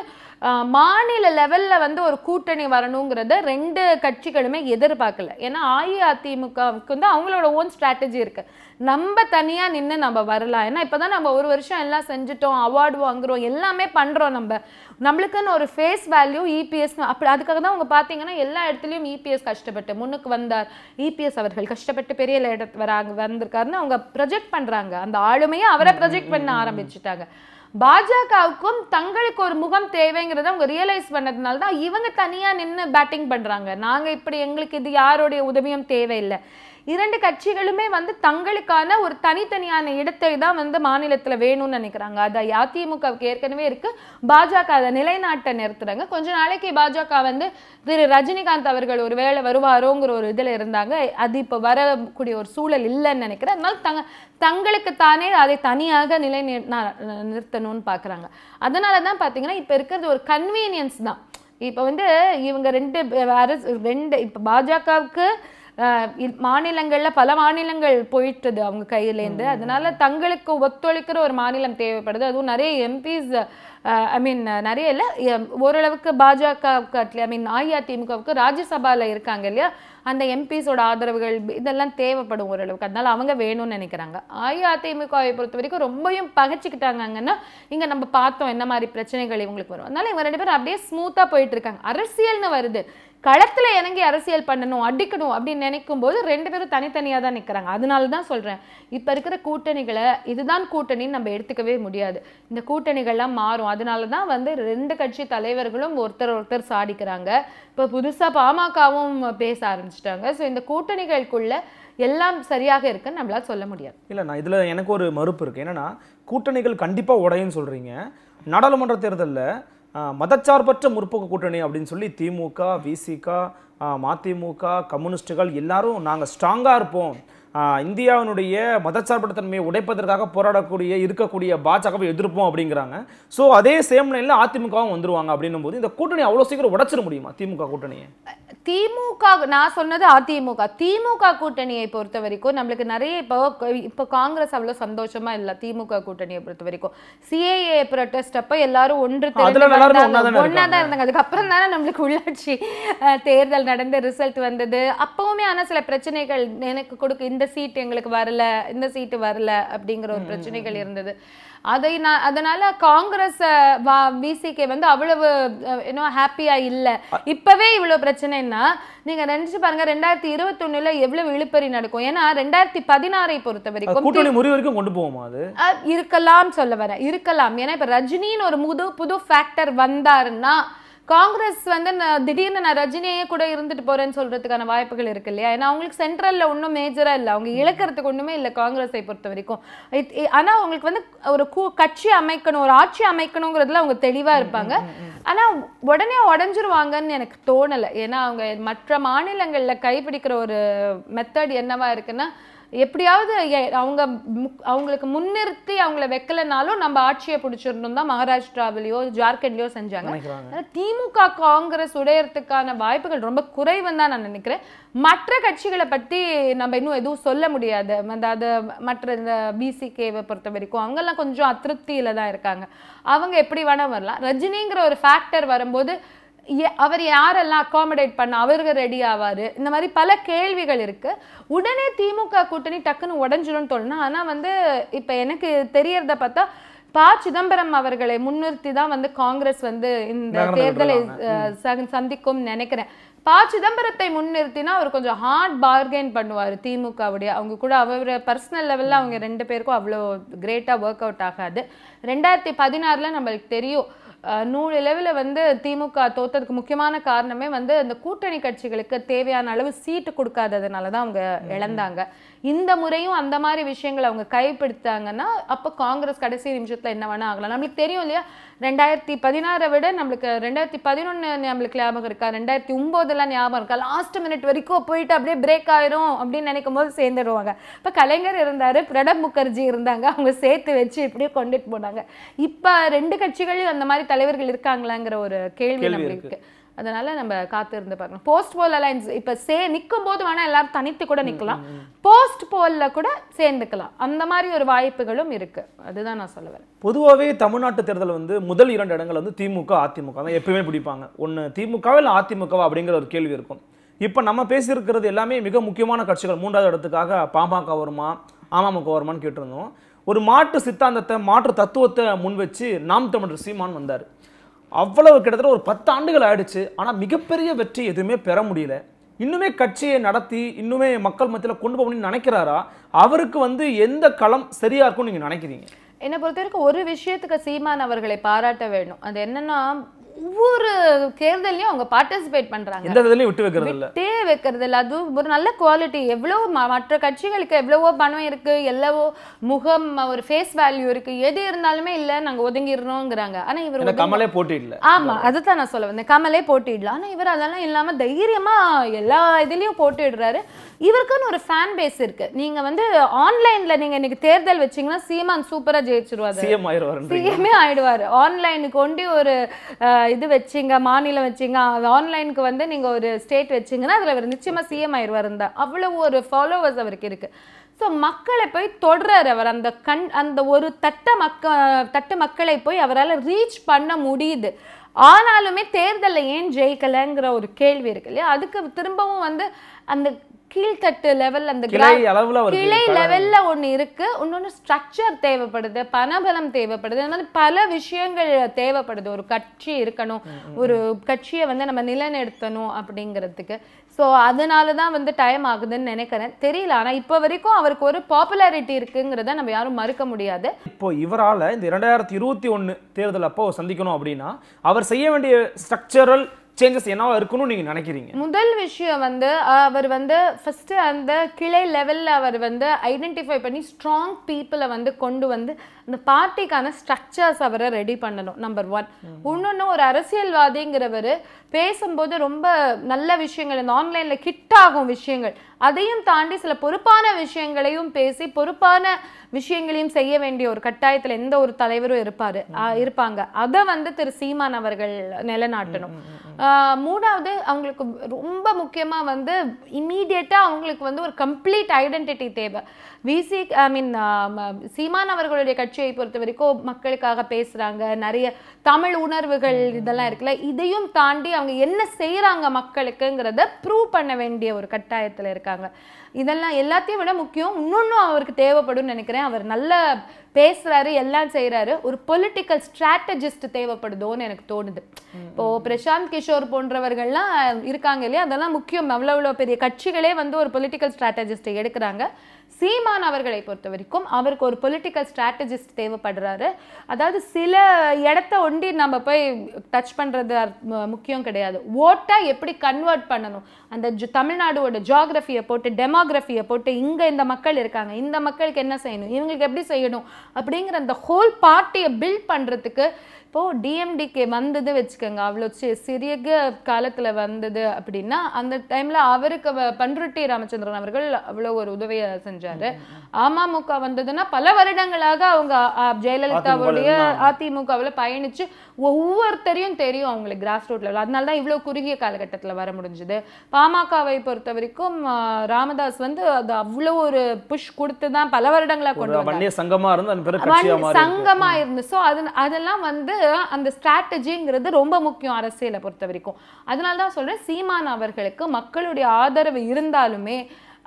மாநில லெவலில் வந்து ஒரு கூட்டணி வரணுங்கிறத ரெண்டு கட்சிகளுமே எதிர்பார்க்கல ஏன்னா அஇஅதிமுகவுக்கு வந்து அவங்களோட ஓன் ஸ்ட்ராட்டஜி இருக்குது நம்ம தனியாக நின்று நம்ம வரலாம் ஏன்னா இப்போ தான் நம்ம ஒரு வருஷம் எல்லாம் செஞ்சுட்டோம் அவார்டு வாங்குகிறோம் எல்லாமே பண்ணுறோம் நம்ம நம்மளுக்குன்னு ஒரு ஃபேஸ் வேல்யூ இபிஎஸ் அப்படி அதுக்காக தான் அவங்க பார்த்தீங்கன்னா எல்லா இடத்துலையும் இபிஎஸ் e கஷ்டப்பட்டு முன்னுக்கு வந்தார் இபிஎஸ் e அவர்கள் கஷ்டப்பட்டு பெரிய இடத்து வராங்க வந்திருக்காருன்னு அவங்க ப்ரொஜெக்ட் பண்ணுறாங்க அந்த ஆளுமையை அவரை ப்ரொஜெக்ட் பண்ண ஆரம்பிச்சுட்டாங்க பாஜகவுக்கும் தங்களுக்கு ஒரு முகம் தேவைங்கிறத அவங்க ரியலைஸ் பண்ணதுனால தான் இவங்க தனியாக நின்று பேட்டிங் பண்ணுறாங்க நாங்கள் இப்படி எங்களுக்கு இது யாருடைய உதவியும் தேவையில்லை இரண்டு கட்சிகளுமே வந்து தங்களுக்கான ஒரு தனித்தனியான இடத்தை தான் வந்து மாநிலத்தில் வேணும்னு நினைக்கிறாங்க அதை அதிமுகவுக்கு ஏற்கனவே இருக்கு பாஜக அதை நிலைநாட்ட நிறுத்துறாங்க கொஞ்ச நாளைக்கு பாஜக வந்து திரு ரஜினிகாந்த் அவர்கள் ஒரு வேலை வருவாரோங்கிற ஒரு இதில் இருந்தாங்க அது இப்போ வரக்கூடிய ஒரு சூழல் இல்லைன்னு நினைக்கிறேன் அதனால தங்க தங்களுக்கு தானே அதை தனியாக நிலை நிறுத்தணும்னு பார்க்குறாங்க அதனால தான் பார்த்தீங்கன்னா இப்போ இருக்கிறது ஒரு கன்வீனியன்ஸ் தான் இப்போ வந்து இவங்க ரெண்டு அரசு ரெண்டு இப்போ பாஜகவுக்கு மாநிலங்களில் பல மாநிலங்கள் போயிட்டுது அவங்க கையிலேருந்து அதனால தங்களுக்கு ஒத்துழைக்கிற ஒரு மாநிலம் தேவைப்படுது அதுவும் நிறைய எம்பிஸ் ஐ மீன் நிறைய இல்லை ஓரளவுக்கு பாஜக ஐ மீன் அஇஅதிமுகவுக்கு ராஜ்யசபாவில் இருக்காங்க இல்லையா அந்த எம்பிஸோட ஆதரவுகள் இதெல்லாம் தேவைப்படும் ஓரளவுக்கு அதனால அவங்க வேணும்னு நினைக்கிறாங்க அஇஅதிமுகவை பொறுத்த வரைக்கும் ரொம்பவும் பகச்சிக்கிட்டாங்கன்னா இங்கே நம்ம பார்த்தோம் என்ன மாதிரி பிரச்சனைகள் இவங்களுக்கு வரும் அதனால இவங்க ரெண்டு பேரும் அப்படியே ஸ்மூத்தாக போயிட்டு இருக்காங்க அரசியல்னு வருது களத்தில் இறங்கி அரசியல் பண்ணணும் அடிக்கணும் அப்படின்னு நினைக்கும் போது ரெண்டு பேரும் தனித்தனியாக தான் நிற்கிறாங்க அதனால தான் சொல்கிறேன் இப்போ இருக்கிற கூட்டணிகளை இதுதான் கூட்டணின்னு நம்ம எடுத்துக்கவே முடியாது இந்த கூட்டணிகள்லாம் மாறும் அதனால தான் வந்து ரெண்டு கட்சி தலைவர்களும் ஒருத்தர் ஒருத்தர் சாடிக்கிறாங்க இப்போ புதுசாக பாமகவும் பேச ஆரம்பிச்சிட்டாங்க ஸோ இந்த கூட்டணிகளுக்குள்ள எல்லாம் சரியாக இருக்குன்னு நம்மளால் சொல்ல முடியாது இல்லை நான் இதில் எனக்கு ஒரு மறுப்பு இருக்குது என்னென்னா கூட்டணிகள் கண்டிப்பாக உடையன்னு சொல்கிறீங்க நாடாளுமன்ற தேர்தலில் மதச்சார்பற்ற முற்போக்கு கூட்டணி அப்படின்னு சொல்லி திமுக விசிக மதிமுக கம்யூனிஸ்ட்டுகள் எல்லாரும் நாங்கள் ஸ்ட்ராங்காக இருப்போம் இந்தியாவினுடைய மதச்சார்பற்ற தன்மையை உடைப்பதற்காக போராடக்கூடிய இருக்கக்கூடிய பாஜகவை எதிர்ப்போம் அப்படிங்கிறாங்க ஸோ அதே சேம் லைனில் அதிமுகவும் வந்துருவாங்க அப்படின்னும் போது இந்த கூட்டணி அவ்வளோ சீக்கிரம் உடச்சிட முடியுமா திமுக கூட்டணியை திமுக நான் சொன்னது அதிமுக திமுக கூட்டணியை பொறுத்த வரைக்கும் நம்மளுக்கு நிறைய இப்போ இப்போ காங்கிரஸ் அவ்வளோ சந்தோஷமா இல்லை திமுக கூட்டணியை பொறுத்த வரைக்கும் சிஏஏ ப்ரொட்டஸ்ட் அப்போ எல்லாரும் ஒன்று ஒன்றா தான் இருந்தாங்க அதுக்கப்புறம் தானே நம்மளுக்கு உள்ளாட்சி தேர்தல் நடந்து ரிசல்ட் வந்தது அப்பவுமே ஆனால் சில பிரச்சனைகள் எனக்கு கொடுக்க இந்த சீட் எங்களுக்கு வரல இந்த சீட்டு வரல அப்படிங்கிற ஒரு பிரச்சனைகள் இருந்தது அதை நான் அதனால காங்கிரஸ் பிசிகே வந்து அவ்வளவு இன்னும் ஹாப்பியா இல்ல இப்பவே இவ்வளவு பிரச்சனைன்னா நீங்க நினைச்சு பாருங்க ரெண்டாயிரத்தி இருபத்தி ஒண்ணுல எவ்வளவு இழுப்பறி நடக்கும் ஏன்னா ரெண்டாயிரத்தி பதினாறை பொறுத்த வரைக்கும் கூட்டணி முறி வரைக்கும் கொண்டு போவோமா அது இருக்கலாம் சொல்ல வரேன் இருக்கலாம் ஏன்னா இப்ப ரஜினின்னு ஒரு முது புது ஃபேக்டர் வந்தாருன்னா காங்கிரஸ் வந்து திடீர்னு நான் ரஜினியே கூட இருந்துட்டு போறேன்னு சொல்றதுக்கான வாய்ப்புகள் இருக்கு இல்லையா ஏன்னா அவங்களுக்கு சென்ட்ரல்ல ஒன்றும் மேஜரா இல்லை அவங்க இழக்கிறதுக்கு ஒன்றுமே இல்லை காங்கிரஸை பொறுத்த வரைக்கும் ஆனா அவங்களுக்கு வந்து ஒரு கட்சி அமைக்கணும் ஒரு ஆட்சி அமைக்கணுங்கிறதுல அவங்க தெளிவா இருப்பாங்க ஆனா உடனே உடஞ்சிருவாங்கன்னு எனக்கு தோணலை ஏன்னா அவங்க மற்ற மாநிலங்கள்ல கைப்பிடிக்கிற ஒரு மெத்தட் என்னவா இருக்குன்னா எப்படியாவது அவங்க அவங்களுக்கு முன்னிறுத்தி அவங்கள வைக்கலனாலும் நம்ம ஆட்சியை பிடிச்சிருந்தோம் தான் மகாராஷ்டிராவிலையோ ஜார்க்கண்ட்லயோ செஞ்சாங்க திமுக காங்கிரஸ் உடையறதுக்கான வாய்ப்புகள் ரொம்ப குறைவுன்னு தான் நான் நினைக்கிறேன் மற்ற கட்சிகளை பத்தி நம்ம இன்னும் எதுவும் சொல்ல முடியாது அதாவது மற்ற இந்த பிசிகேவை பொறுத்த வரைக்கும் அவங்கெல்லாம் கொஞ்சம் அதிருப்தியில தான் இருக்காங்க அவங்க எப்படி வேணா வரலாம் ரஜினிங்கிற ஒரு ஃபேக்டர் வரும்போது அவர் யாரெல்லாம் அகாமடேட் பண்ண அவருக்கு ரெடி ஆவார் இந்த மாதிரி பல கேள்விகள் இருக்குது உடனே திமுக கூட்டணி டக்குன்னு உடஞ்சிரும்னு தோணுனா ஆனால் வந்து இப்போ எனக்கு தெரியறத பார்த்தா ப சிதம்பரம் அவர்களை முன்னிறுத்தி தான் வந்து காங்கிரஸ் வந்து இந்த தேர்தலை சந்திக்கும் நினைக்கிறேன் ப சிதம்பரத்தை முன்னிறுத்தினா அவர் கொஞ்சம் ஹார்ட் பார்கெயின் பண்ணுவார் திமுகவுடைய அவங்க கூட அவர் பர்சனல் லெவலில் அவங்க ரெண்டு பேருக்கும் அவ்வளோ கிரேட்டாக ஒர்க் அவுட் ஆகாது ரெண்டாயிரத்தி பதினாறில் நம்மளுக்கு தெரியும் நூறு லெவலில் வந்து திமுக தோத்ததுக்கு முக்கியமான காரணமே வந்து அந்த கூட்டணி கட்சிகளுக்கு தேவையான அளவு சீட்டு கொடுக்காததுனால தான் அவங்க இழந்தாங்க இந்த முறையும் அந்த மாதிரி விஷயங்களை அவங்க கைப்பிடித்தாங்கன்னா அப்போ காங்கிரஸ் கடைசி நிமிஷத்தில் என்ன வேணால் ஆகலாம் நம்மளுக்கு தெரியும் இல்லையா ரெண்டாயிரத்தி பதினாறை விட நம்மளுக்கு ரெண்டாயிரத்தி பதினொன்று நம்மளுக்கு ஞாபகம் இருக்கா ரெண்டாயிரத்தி ஒம்போதெல்லாம் ஞாபகம் இருக்கா லாஸ்ட் மினிட் வரைக்கும் போயிட்டு அப்படியே பிரேக் ஆயிரும் அப்படின்னு நினைக்கும் போது சேர்ந்துடுவாங்க இப்போ கலைஞர் இருந்தார் பிரணப் முகர்ஜி இருந்தாங்க அவங்க சேர்த்து வச்சு இப்படியே கொண்டுட்டு போனாங்க இப்போ ரெண்டு கட்சிகளையும் அந்த மாதிரி தலைவர்கள் இருக்காங்களாங்கிற ஒரு கேள்வி நம்மளுக்கு அதனால நம்ம காத்து இருந்து பார்க்கணும் போஸ்ட் போல் அலைன்ஸ் இப்போ சே நிற்கும் போது வேணால் எல்லாரும் தனித்து கூட நிற்கலாம் போஸ்ட் போலில் கூட சேர்ந்துக்கலாம் அந்த மாதிரி ஒரு வாய்ப்புகளும் இருக்கு அதுதான் நான் சொல்ல வரேன் பொதுவாகவே தமிழ்நாட்டு தேர்தல் வந்து முதல் இரண்டு இடங்கள் வந்து திமுக அதிமுக தான் எப்பவுமே பிடிப்பாங்க ஒன்று திமுகவா இல்லை அதிமுகவா அப்படிங்கிற ஒரு கேள்வி இருக்கும் இப்போ நம்ம பேசியிருக்கிறது எல்லாமே மிக முக்கியமான கட்சிகள் மூன்றாவது இடத்துக்காக பாமக வருமா அமமுக வருமானு கேட்டிருந்தோம் ஒரு மாற்று சித்தாந்தத்தை மாற்று தத்துவத்தை முன் வச்சு நாம் தமிழர் சீமான் வந்தார் அவ்வளவு கிட்டத்தட்ட ஒரு பத்து ஆண்டுகள் ஆயிடுச்சு ஆனால் மிகப்பெரிய வெற்றி எதுவுமே பெற முடியல இன்னுமே கட்சியை நடத்தி இன்னுமே மக்கள் மத்தியில் கொண்டு போகணும்னு நினைக்கிறாரா அவருக்கு வந்து எந்த களம் சரியாக இருக்கும்னு நீங்கள் நினைக்கிறீங்க என்னை பொறுத்த வரைக்கும் ஒரு விஷயத்துக்கு சீமான் அவர்களை பாராட்ட வேணும் அது என்னன்னா ஒவ்வொரு தேர்தலையும் அவங்க பார்ட்டிசிபேட் பண்றாங்க எந்த தேர்தலையும் விட்டு வைக்கிறது இல்ல விட்டே வைக்கிறது இல்ல அது ஒரு நல்ல குவாலிட்டி எவ்வளவு மற்ற கட்சிகளுக்கு எவ்வளவோ பணம் இருக்கு எல்லவோ முகம் ஒரு ஃபேஸ் வேல்யூ இருக்கு எது இருந்தாலுமே இல்ல நாங்க ஒதுங்கிடணும்ங்கிறாங்க ஆனா இவர் கமலே போட்டிடல ஆமா அதுதான் நான் சொல்ல வந்தேன் கமலே போட்டிடலாம் ஆனா இவர் அதெல்லாம் இல்லாம தைரியமா எல்லா இதுலயும் போட்டிடுறாரு இவருக்குன்னு ஒரு ஃபேன் பேஸ் இருக்கு நீங்க வந்து ஆன்லைன்ல நீங்க இன்னைக்கு தேர்தல் வச்சீங்கன்னா சீமான் சூப்பரா ஜெயிச்சிருவாரு சிஎம் ஆயிடுவாரு சிஎம்ஏ ஆயிடுவாரு ஆன்லைனுக்கு ஒண்டி ஒரு இது வச்சீங்க மாநிலம் வச்சீங்க ஆன்லைனுக்கு வந்து நீங்க ஒரு ஸ்டேட் வச்சீங்கன்னா அதுல அவர் நிச்சயமா சிஎம் ஆயிடுவாரு இருந்தா அவ்வளவு ஒரு ஃபாலோவர்ஸ் அவருக்கு இருக்கு ஸோ மக்களை போய் தொடர்றார் அவர் அந்த கண் அந்த ஒரு தட்ட மக்க தட்டு மக்களை போய் அவரால் ரீச் பண்ண முடியுது ஆனாலுமே தேர்தலில் ஏன் ஜெயிக்கலைங்கிற ஒரு கேள்வி இருக்கு இல்லையா அதுக்கு திரும்பவும் வந்து அந்த கீழ்த்தட்டு லெவல் அந்த கிளை லெவல்ல ஒன்னு இருக்கு இன்னொன்று ஸ்ட்ரக்சர் தேவைப்படுது பணபலம் தேவைப்படுது அந்த மாதிரி பல விஷயங்கள் தேவைப்படுது ஒரு கட்சி இருக்கணும் ஒரு கட்சியை வந்து நம்ம நிலைநிறுத்தணும் அப்படிங்கிறதுக்கு ஸோ அதனால தான் வந்து டைம் ஆகுதுன்னு நினைக்கிறேன் தெரியல ஆனால் இப்போ வரைக்கும் அவருக்கு ஒரு பாப்புலாரிட்டி இருக்குங்கிறத நம்ம யாரும் மறுக்க முடியாது இப்போ இவரால் இந்த இரண்டாயிரத்தி இருபத்தி ஒன்று தேர்தல் அப்போ சந்திக்கணும் அப்படின்னா அவர் செய்ய வேண்டிய ஸ்ட்ரக்சரல் சேஞ்சஸ் என்னவா இருக்கணும் நீங்க நினைக்கிறீங்க முதல் விஷயம் வந்து அவர் வந்து ஃபர்ஸ்ட் அந்த கிளை லெவல்ல அவர் வந்து ஐடென்டிஃபை பண்ணி ஸ்ட்ராங் பீப்புளை வந்து கொண்டு வந்து அந்த பார்ட்டிக்கான ஸ்ட்ரக்சர்ஸ் அவரை ரெடி பண்ணணும் நம்பர் ஒன் இன்னொன்னு ஒரு அரசியல்வாதிங்கிறவர் பேசும்போது ரொம்ப நல்ல விஷயங்கள் இந்த ஆன்லைன்ல கிட் ஆகும் விஷயங்கள் அதையும் தாண்டி சில பொறுப்பான விஷயங்களையும் பேசி பொறுப்பான விஷயங்களையும் செய்ய வேண்டிய ஒரு கட்டாயத்தில் எந்த ஒரு தலைவரும் இருப்பாரு இருப்பாங்க அதை வந்து திரு சீமான் அவர்கள் நிலைநாட்டணும் மூணாவது அவங்களுக்கு ரொம்ப முக்கியமாக வந்து இம்மீடியட்டாக அவங்களுக்கு வந்து ஒரு கம்ப்ளீட் ஐடென்டிட்டி தேவை விசி ஐ மீன் சீமான் அவர்களுடைய கட்சியை பொறுத்த வரைக்கும் மக்களுக்காக பேசுகிறாங்க நிறைய தமிழ் உணர்வுகள் இதெல்லாம் இருக்குல்ல இதையும் தாண்டி அவங்க என்ன செய்கிறாங்க மக்களுக்குங்கிறத ப்ரூவ் பண்ண வேண்டிய ஒரு கட்டாயத்தில் இருக்காங்க இதெல்லாம் எல்லாத்தையும் விட முக்கியம் இன்னொன்றும் அவருக்கு தேவைப்படும்னு நினைக்கிறேன் அவர் நல்ல பேசுகிறாரு எல்லாம் செய்கிறாரு ஒரு பொலிட்டிக்கல் ஸ்ட்ராட்டஜிஸ்ட் தேவைப்படுதோன்னு எனக்கு தோணுது இப்போது பிரசாந்த் கிஷோர் போன்றவர்கள்லாம் இருக்காங்க இல்லையா அதெல்லாம் முக்கியம் அவ்வளோ அவ்வளோ பெரிய கட்சிகளே வந்து ஒரு பொலிட்டிக்கல் ஸ்ட்ராட்டஜிஸ்ட்டை எடுக்கிறாங்க சீமான் அவர்களை பொறுத்த வரைக்கும் அவருக்கு ஒரு பொலிட்டிக்கல் ஸ்ட்ராட்டஜிஸ்ட் தேவைப்படுறாரு அதாவது சில இடத்த ஒண்டி நம்ம போய் டச் பண்ணுறது முக்கியம் கிடையாது ஓட்டை எப்படி கன்வெர்ட் பண்ணணும் அந்த தமிழ்நாடோட ஜியாகிரஃபியை போட்டு டெமோகிராஃபியை போட்டு இங்கே இந்த மக்கள் இருக்காங்க இந்த மக்களுக்கு என்ன செய்யணும் இவங்களுக்கு எப்படி செய்யணும் அப்படிங்கிற அந்த ஹோல் பார்ட்டியை பில்ட் பண்ணுறதுக்கு இப்போ டிஎம்டிகே வந்தது வச்சுக்கோங்க அவ்வளோ சிறிய காலத்தில் வந்தது அப்படின்னா அந்த டைம்ல அவருக்கு பன்ருட்டி ராமச்சந்திரன் அவர்கள் அவ்வளோ ஒரு உதவியை செஞ்சாரு அமமுக வந்ததுன்னா பல வருடங்களாக அவங்க ஜெயலலிதாவுடைய அதிமுகவில் பயணிச்சு ஒவ்வொருத்தரையும் தெரியும் அவங்களுக்கு கிராஸ் ரூட்ல அதனால தான் இவ்வளோ குறுகிய காலகட்டத்தில் வர முடிஞ்சுது பாமகவை பொறுத்த வரைக்கும் ராமதாஸ் வந்து அது அவ்வளோ ஒரு புஷ் கொடுத்து தான் பல வருடங்களாக கொண்டு வந்தாங்க சங்கமா இருந்து சங்கமா இருந்து அதெல்லாம் வந்து அந்த ஸ்ட்ராட்டஜிங்கிறது ரொம்ப முக்கியம் அரசியலை பொறுத்த வரைக்கும் அதனால தான் சொல்கிறேன் சீமான் அவர்களுக்கு மக்களுடைய ஆதரவு இருந்தாலுமே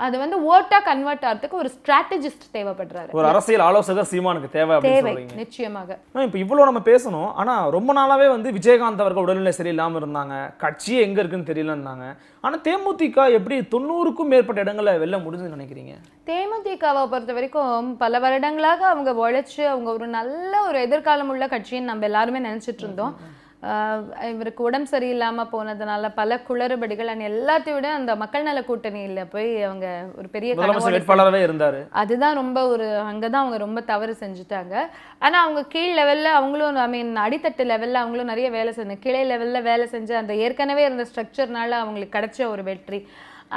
அது வந்து ஓட்டா கன்வெர்ட் ஆகிறதுக்கு ஒரு ஸ்ட்ராட்டஜிஸ்ட் தேவைப்படுறாரு ஒரு அரசியல் ஆலோசகர் சீமானுக்கு தேவை அப்படின்னு நிச்சயமாக இப்போ இவ்வளோ நம்ம பேசணும் ஆனால் ரொம்ப நாளாவே வந்து விஜயகாந்த் அவர்கள் உடல்நிலை சரியில்லாமல் இருந்தாங்க கட்சி எங்கே இருக்குன்னு இருந்தாங்க ஆனால் தேமுதிக எப்படி தொண்ணூறுக்கும் மேற்பட்ட இடங்களில் வெல்ல முடிஞ்சுன்னு நினைக்கிறீங்க தேமுதிகவை பொறுத்த வரைக்கும் பல வருடங்களாக அவங்க உழைச்சி அவங்க ஒரு நல்ல ஒரு எதிர்காலம் உள்ள கட்சின்னு நம்ம எல்லாருமே நினச்சிட்டு இருந்தோம் இவருக்கு உடம்பு சரியில்லாமல் போனதுனால பல குளறுபடிகள் அண்ட் எல்லாத்தையும் விட அந்த மக்கள் நல கூட்டணியில் போய் அவங்க ஒரு பெரிய வேட்பாளராகவே இருந்தார் அதுதான் ரொம்ப ஒரு அங்கே தான் அவங்க ரொம்ப தவறு செஞ்சுட்டாங்க ஆனால் அவங்க கீழ் லெவலில் அவங்களும் ஐ மீன் அடித்தட்டு லெவலில் அவங்களும் நிறைய வேலை செஞ்சாங்க கிளை லெவலில் வேலை செஞ்சு அந்த ஏற்கனவே இருந்த ஸ்ட்ரக்சர்னால அவங்களுக்கு கிடைச்ச ஒரு வெற்றி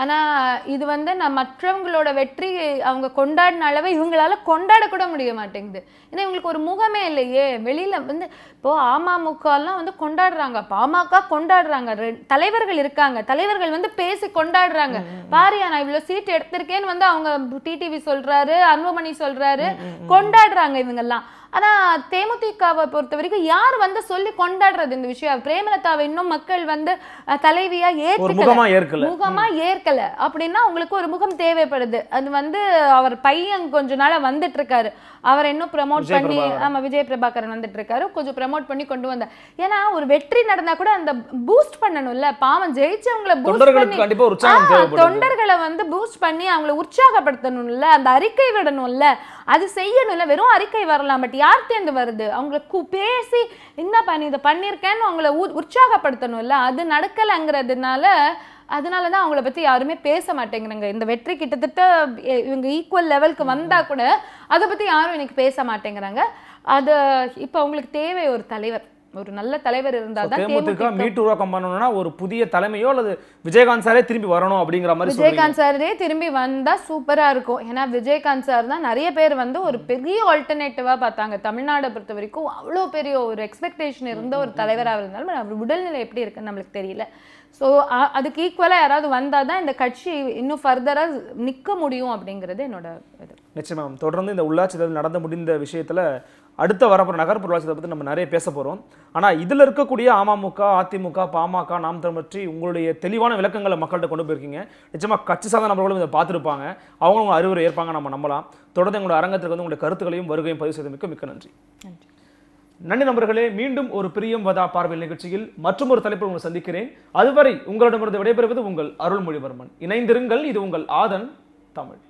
ஆனால் இது வந்து நான் மற்றவங்களோட வெற்றி அவங்க கொண்டாடின அளவு இவங்களால கொண்டாடக்கூட முடிய மாட்டேங்குது ஏன்னா இவங்களுக்கு ஒரு முகமே இல்லையே வெளியில் வந்து இப்போது அமமுகலாம் வந்து கொண்டாடுறாங்க பாமக கொண்டாடுறாங்க தலைவர்கள் இருக்காங்க தலைவர்கள் வந்து பேசி கொண்டாடுறாங்க பாரியா நான் இவ்வளோ சீட் எடுத்திருக்கேன்னு வந்து அவங்க டிடிவி சொல்கிறாரு அன்புமணி சொல்கிறாரு கொண்டாடுறாங்க இவங்கெல்லாம் ஆனால் தேமுதிகவை பொறுத்த வரைக்கும் யார் வந்து சொல்லி கொண்டாடுறது இந்த விஷயம் பிரேமலதாவை இன்னும் மக்கள் வந்து தலைவியா ஏற்கல முகமா ஏற்கல அப்படின்னா அவங்களுக்கு ஒரு முகம் தேவைப்படுது அது வந்து அவர் பையன் கொஞ்ச நாளா வந்துட்டு இருக்காரு அவர் இன்னும் ப்ரமோட் பண்ணி ஆமா விஜய் பிரபாகரன் வந்துட்டு இருக்காரு கொஞ்சம் ப்ரமோட் பண்ணி கொண்டு வந்தார் ஏன்னா ஒரு வெற்றி நடந்தா கூட அந்த பூஸ்ட் பண்ணணும்ல பாவம் ஜெயிச்சவங்களை பூஸ்ட் பண்ணி தொண்டர்களை வந்து பூஸ்ட் பண்ணி அவங்களை உற்சாகப்படுத்தணும்ல அந்த அறிக்கை விடணும்ல அது செய்யணும்ல வெறும் அறிக்கை வரலாம் பட் தேர்ந்து வருது அவங்களை பேசி என்ன பண்ணி இதை பண்ணியிருக்கேன்னு அவங்கள உற்சாகப்படுத்தணும்ல அது நடக்கலைங்கிறதுனால அதனால தான் அவங்கள பற்றி யாருமே பேச மாட்டேங்கிறாங்க இந்த வெற்றி கிட்டத்தட்ட இவங்க ஈக்குவல் லெவலுக்கு வந்தால் கூட அதை பற்றி யாரும் எனக்கு பேச மாட்டேங்கிறாங்க அது இப்போ அவங்களுக்கு தேவை ஒரு தலைவர் ஒரு நல்ல தலைவர் இருந்தால் தான் மீட்டு உருவாக்கம் பண்ணணும்னா ஒரு புதிய தலைமையோ அல்லது விஜயகாந்த் சாரே திரும்பி வரணும் அப்படிங்கிற மாதிரி விஜயகாந்த் சாரே திரும்பி வந்தால் சூப்பராக இருக்கும் ஏன்னா விஜயகாந்த் சார் தான் நிறைய பேர் வந்து ஒரு பெரிய ஆல்டர்னேட்டிவாக பார்த்தாங்க தமிழ்நாடை பொறுத்த வரைக்கும் அவ்வளோ பெரிய ஒரு எக்ஸ்பெக்டேஷன் இருந்த ஒரு தலைவராக இருந்தாலும் அவர் உடல்நிலை எப்படி இருக்குன்னு நம்மளுக்கு தெரியல ஸோ அதுக்கு ஈக்குவலாக யாராவது வந்தால் தான் இந்த கட்சி இன்னும் ஃபர்தராக நிற்க முடியும் அப்படிங்கிறது என்னோட இது நிச்சயமாக தொடர்ந்து இந்த உள்ளாட்சி தேர்தல் நடந்து முடிந்த விஷயத்தில் அடுத்த வரப்போகிற நகர்ப்புற உள்ளாட்சி பற்றி நம்ம நிறைய பேச போகிறோம் ஆனால் இதில் இருக்கக்கூடிய அமமுக அதிமுக பாமக நாம் தமிழ் பற்றி உங்களுடைய தெளிவான விளக்கங்களை மக்கள்கிட்ட கொண்டு போயிருக்கீங்க நிச்சயமாக கட்சி சார்ந்த நபர்களும் இதை பார்த்துருப்பாங்க அவங்களும் அறிவுரை ஏற்பாங்க நம்ம நம்பலாம் தொடர்ந்து எங்களோட அரங்கத்திற்கு வந்து உங்களுடைய கருத்துக்களையும் வருகையும் பதிவு செய்தமைக்கு மிக்க நன்றி நன்றி நன்றி நண்பர்களே மீண்டும் ஒரு பிரியம் வதா பார்வையில் நிகழ்ச்சியில் மற்றும் ஒரு தலைப்பில் உங்களை சந்திக்கிறேன் அதுவரை உங்களிடமிருந்து விடைபெறுவது உங்கள் அருள்மொழிவர்மன் இணைந்திருங்கள் இது உங்கள் ஆதன் தமிழ்